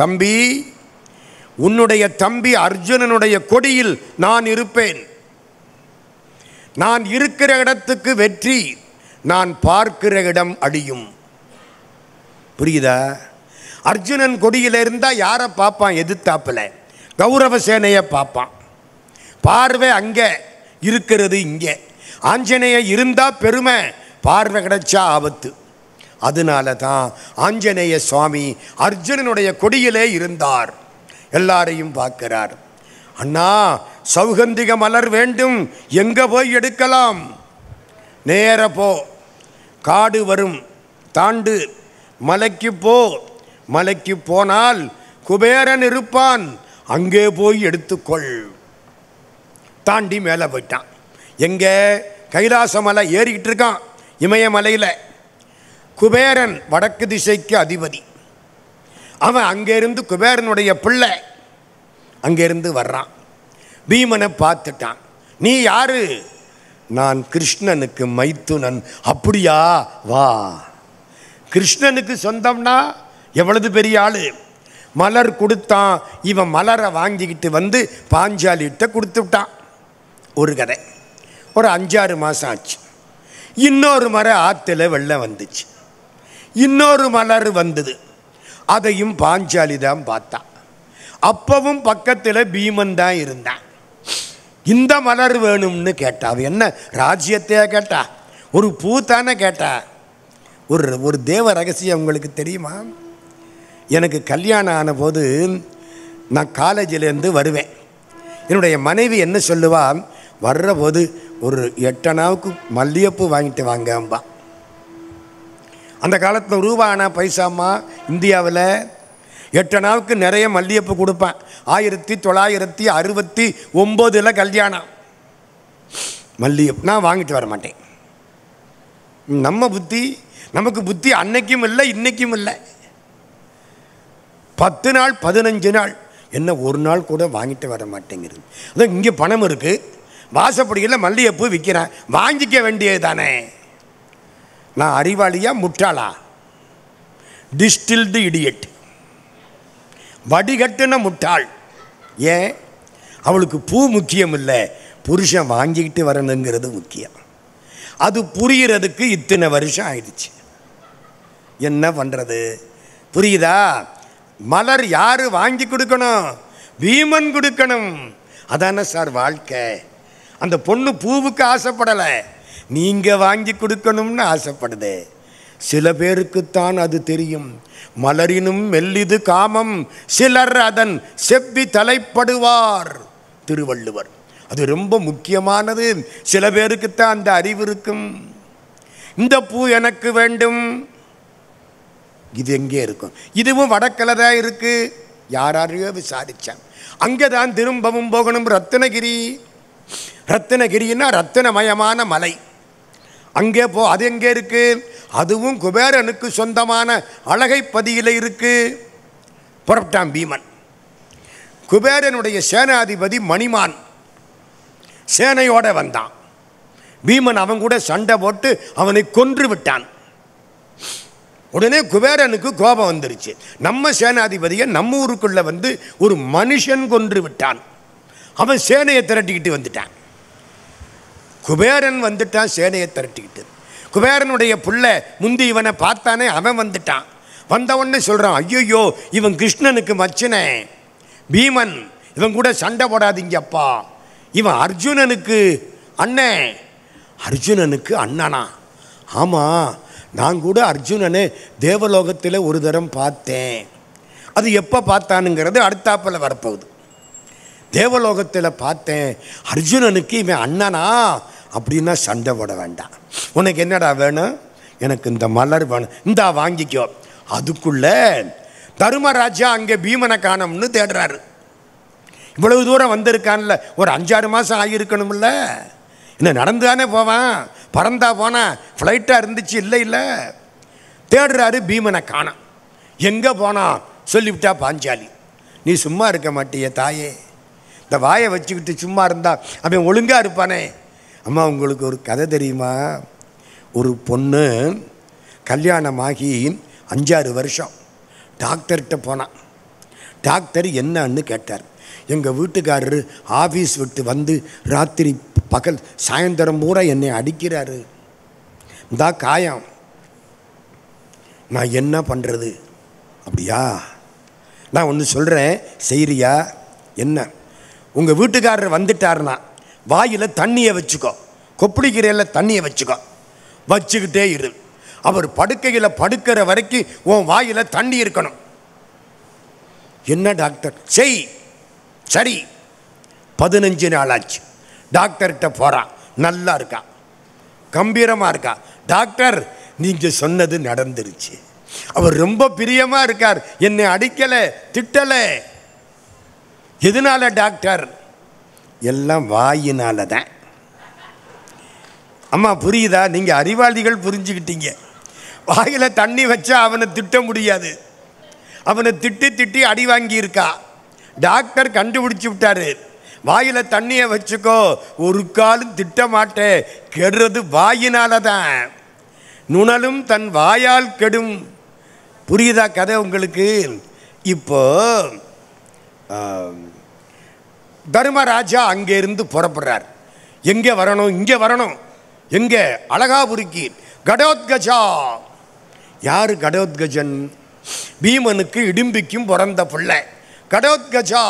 தம்பி உன்னுடைய தம்பி அர்ஜுனனுடைய கொடியில் நான் இருப்பேன் நான் இருக்கிற இடத்துக்கு வெற்றி நான் பார்க்கிற இடம் அடியும் புரியுதா அர்ஜுனன் கொடியில் இருந்தால் யாரை பார்ப்பான் எதிர்த்தாப்பில் கௌரவ சேனையை பார்ப்பான் பார்வை அங்கே இருக்கிறது இங்கே ஆஞ்சநேய இருந்தால் பெருமை பார்வை கிடைச்சா ஆபத்து அதனால தான் ஆஞ்சநேய சுவாமி அர்ஜுனனுடைய கொடியிலே இருந்தார் எல்லாரையும் பார்க்கிறார் அண்ணா சௌகந்திக மலர் வேண்டும் எங்கே போய் எடுக்கலாம் நேர போ காடு வரும் தாண்டு மலைக்கு போ மலைக்கு போனால் குபேரன் இருப்பான் அங்கே போய் எடுத்துக்கொள் தாண்டி மேலே போயிட்டான் எங்கே கைலாச மலை ஏறிக்கிட்டு இருக்கான் இமயமலையில் குபேரன் வடக்கு திசைக்கு அதிபதி அவன் அங்கேருந்து குபேரனுடைய பிள்ளை அங்கேருந்து வர்றான் பீமனை பார்த்துட்டான் நீ யாரு நான் கிருஷ்ணனுக்கு மைத்துனன் அப்படியா வா கிருஷ்ணனுக்கு சொந்தம்னா எவ்வளவு பெரிய ஆள் மலர் கொடுத்தான் இவன் மலரை வாங்கிக்கிட்டு வந்து பாஞ்சாலிகிட்ட விட்டான் ஒரு கதை ஒரு அஞ்சாறு மாதம் ஆச்சு இன்னொரு மரம் ஆற்றுல வெள்ளம் வந்துச்சு இன்னொரு மலர் வந்தது அதையும் பாஞ்சாலி தான் பார்த்தான் அப்பவும் பக்கத்தில் பீமன் தான் இருந்தான் இந்த மலர் வேணும்னு கேட்டா அது என்ன ராஜ்யத்தையே கேட்டா ஒரு பூ தானே கேட்டா ஒரு ஒரு தேவ ரகசியம் உங்களுக்கு தெரியுமா எனக்கு கல்யாணம் ஆன போது நான் காலேஜிலேருந்து வருவேன் என்னுடைய மனைவி என்ன சொல்லுவா வர்ற போது ஒரு எட்டனாவுக்கு மல்லிகைப்பூ வாங்கிட்டு வாங்கம்பா அந்த காலத்தில் ரூபானா பைசாமா இந்தியாவில் எட்டனாவுக்கு நிறைய மல்லிகைப்பூ கொடுப்பேன் ஆயிரத்தி தொள்ளாயிரத்தி அறுபத்தி ஒம்போதில் கல்யாணம் மல்லிகைப்பூ நான் வாங்கிட்டு வர மாட்டேன் நம்ம புத்தி நமக்கு புத்தி அன்னைக்கும் இல்லை இன்றைக்கும் இல்லை பத்து நாள் பதினஞ்சு நாள் என்ன ஒரு நாள் கூட வாங்கிட்டு வர மாட்டேங்கிறது அதான் இங்கே பணம் இருக்குது வாசப்படியில் மல்லிகைப்பூ விற்கிறேன் வாங்கிக்க வேண்டியது தானே நான் அறிவாளியா முட்டாளா டிஸ்டில்டு இடியட் வடிகட்டின முட்டாள் ஏன் அவளுக்கு பூ முக்கியம் இல்லை புருஷன் வாங்கிக்கிட்டு வரணுங்கிறது முக்கியம் அது புரிகிறதுக்கு இத்தனை வருஷம் ஆயிடுச்சு என்ன பண்ணுறது புரியுதா மலர் யார் வாங்கி கொடுக்கணும் பீமன் கொடுக்கணும் அதான சார் வாழ்க்கை அந்த பொண்ணு பூவுக்கு ஆசைப்படலை நீங்கள் வாங்கி கொடுக்கணும்னு ஆசைப்படுது சில பேருக்குத்தான் அது தெரியும் மலரினும் மெல்லிது காமம் சிலர் அதன் செவ்வி தலைப்படுவார் திருவள்ளுவர் அது ரொம்ப முக்கியமானது சில பேருக்குத்தான் அந்த அறிவு இருக்கும் இந்த பூ எனக்கு வேண்டும் இது எங்கே இருக்கும் இதுவும் வடக்கில் தான் இருக்குது யாராரையோ விசாரித்தேன் அங்கே தான் திரும்பவும் போகணும் ரத்னகிரி ரத்னகிரின்னா ரத்தினமயமான மலை அங்கே போ அது எங்கே இருக்குது அதுவும் குபேரனுக்கு சொந்தமான அழகை பதியில் இருக்குது புறப்பட்டான் பீமன் குபேரனுடைய சேனாதிபதி மணிமான் சேனையோடு வந்தான் பீமன் அவன் கூட சண்டை போட்டு அவனை கொன்று விட்டான் உடனே குபேரனுக்கு கோபம் வந்துருச்சு நம்ம சேனாதிபதியை நம்ம ஊருக்குள்ளே வந்து ஒரு மனுஷன் கொன்று விட்டான் அவன் சேனையை திரட்டிக்கிட்டு வந்துட்டான் குபேரன் வந்துட்டான் சேனையை திரட்டிக்கிட்டு குபேரனுடைய புள்ள முந்தி இவனை பார்த்தானே அவன் வந்துட்டான் வந்தவொடனே சொல்கிறான் ஐயோயோ இவன் கிருஷ்ணனுக்கு மச்சினே பீமன் இவன் கூட சண்டை போடாதீங்க அப்பா இவன் அர்ஜுனனுக்கு அண்ணே அர்ஜுனனுக்கு அண்ணனா ஆமாம் நான் கூட அர்ஜுனனு தேவலோகத்தில் ஒரு தரம் பார்த்தேன் அது எப்போ பார்த்தானுங்கிறது அடுத்தாப்பில் வரப்போகுது தேவலோகத்தில் பார்த்தேன் அர்ஜுனனுக்கு இவன் அண்ணனா அப்படின்னா சண்டை போட வேண்டாம் உனக்கு என்னடா வேணும் எனக்கு இந்த மலர் வேணும் இந்தா வாங்கிக்கோ அதுக்குள்ள தருமராஜா அங்கே பீமனை காணோம்னு தேடுறாரு இவ்வளவு தூரம் வந்திருக்கான்ல ஒரு அஞ்சாறு மாதம் ஆகியிருக்கணும்ல இன்னும் நடந்து தானே போவான் பறந்தா போனான் ஃப்ளைட்டாக இருந்துச்சு இல்லை இல்லை தேடுறாரு பீமனை காணம் எங்கே போனான் சொல்லிவிட்டா பாஞ்சாலி நீ சும்மா இருக்க மாட்டிய தாயே இந்த வாயை வச்சுக்கிட்டு சும்மா இருந்தால் அப்படியே ஒழுங்காக இருப்பானே அம்மா உங்களுக்கு ஒரு கதை தெரியுமா ஒரு பொண்ணு கல்யாணமாகி அஞ்சாறு வருஷம் டாக்டர்கிட்ட போனான் டாக்டர் என்னன்னு கேட்டார் எங்கள் வீட்டுக்காரர் ஆஃபீஸ் விட்டு வந்து ராத்திரி பகல் சாயந்தரம் பூரா என்னை அடிக்கிறாரு இந்தா காயம் நான் என்ன பண்ணுறது அப்படியா நான் ஒன்று சொல்கிறேன் செய்கிறியா என்ன உங்கள் வீட்டுக்காரர் வந்துட்டாருனா வாயில் தண்ணியை வச்சுக்கோ கொப்பிடிக்கிறையில் தண்ணியை வச்சுக்கோ வச்சுக்கிட்டே இரு அவர் படுக்கையில் படுக்கிற வரைக்கும் உன் வாயில் தண்ணி இருக்கணும் என்ன டாக்டர் செய் சரி பதினஞ்சு நாள் ஆச்சு டாக்டர்கிட்ட போகிறான் நல்லா இருக்கா கம்பீரமாக இருக்கா டாக்டர் நீங்கள் சொன்னது நடந்துருச்சு அவர் ரொம்ப பிரியமாக இருக்கார் என்னை அடிக்கலை திட்டலை எதனால டாக்டர் எல்லாம் வாயினால தான் அம்மா புரியுதா நீங்கள் அறிவாளிகள் புரிஞ்சுக்கிட்டீங்க வாயில் தண்ணி வச்சா அவனை திட்ட முடியாது அவனை திட்டி திட்டி அடி வாங்கியிருக்கா டாக்டர் கண்டுபிடிச்சி விட்டாரு வாயில் தண்ணியை வச்சுக்கோ ஒரு காலும் திட்ட மாட்டேன் கெடுறது வாயினால தான் நுணலும் தன் வாயால் கெடும் புரியுதா கதை உங்களுக்கு இப்போது தர்மராஜா அங்கேருந்து புறப்படுறார் எங்கே வரணும் இங்கே வரணும் எங்கே அழகாபுரிக்கு கடோத்கஜா யார் கடோத்கஜன் பீமனுக்கு இடிம்பிக்கும் பிறந்த பிள்ளை கடோத்கஜா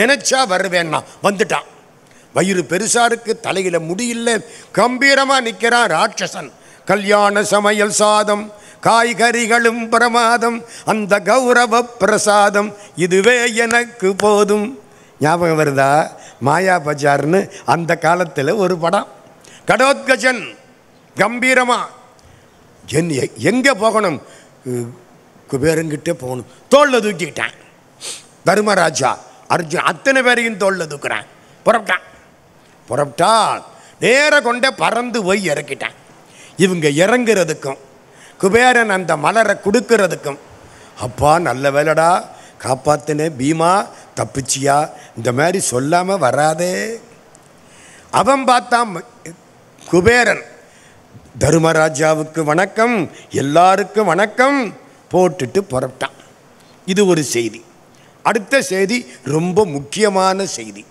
நினச்சா வருவேன்னா வந்துட்டான் வயிறு பெருசாக இருக்கு தலையில் முடியல கம்பீரமாக நிற்கிறான் ராட்சசன் கல்யாண சமையல் சாதம் காய்கறிகளும் பிரமாதம் அந்த கௌரவ பிரசாதம் இதுவே எனக்கு போதும் ஞாபகம் வருதா மாயா பஜார்னு அந்த காலத்தில் ஒரு படம் கடோத்கஜன் கம்பீரமாக என் எங்கே போகணும் குபேரங்கிட்டே போகணும் தோளில் தூக்கிக்கிட்டேன் தர்மராஜா அர்ஜுன் அத்தனை பேரையும் தோளில் தூக்குறேன் புறப்பட்டான் புறப்பட்டா நேர கொண்டே பறந்து போய் இறக்கிட்டேன் இவங்க இறங்குறதுக்கும் குபேரன் அந்த மலரை கொடுக்கறதுக்கும் அப்பா நல்ல வேலைடா காப்பாத்தினே பீமா தப்பிச்சியா இந்த மாதிரி சொல்லாமல் வராதே அவன் பார்த்தான் குபேரன் தர்மராஜாவுக்கு வணக்கம் எல்லாருக்கும் வணக்கம் போட்டுட்டு புறப்பட்டான் இது ஒரு செய்தி அடுத்த செய்தி ரொம்ப முக்கியமான செய்தி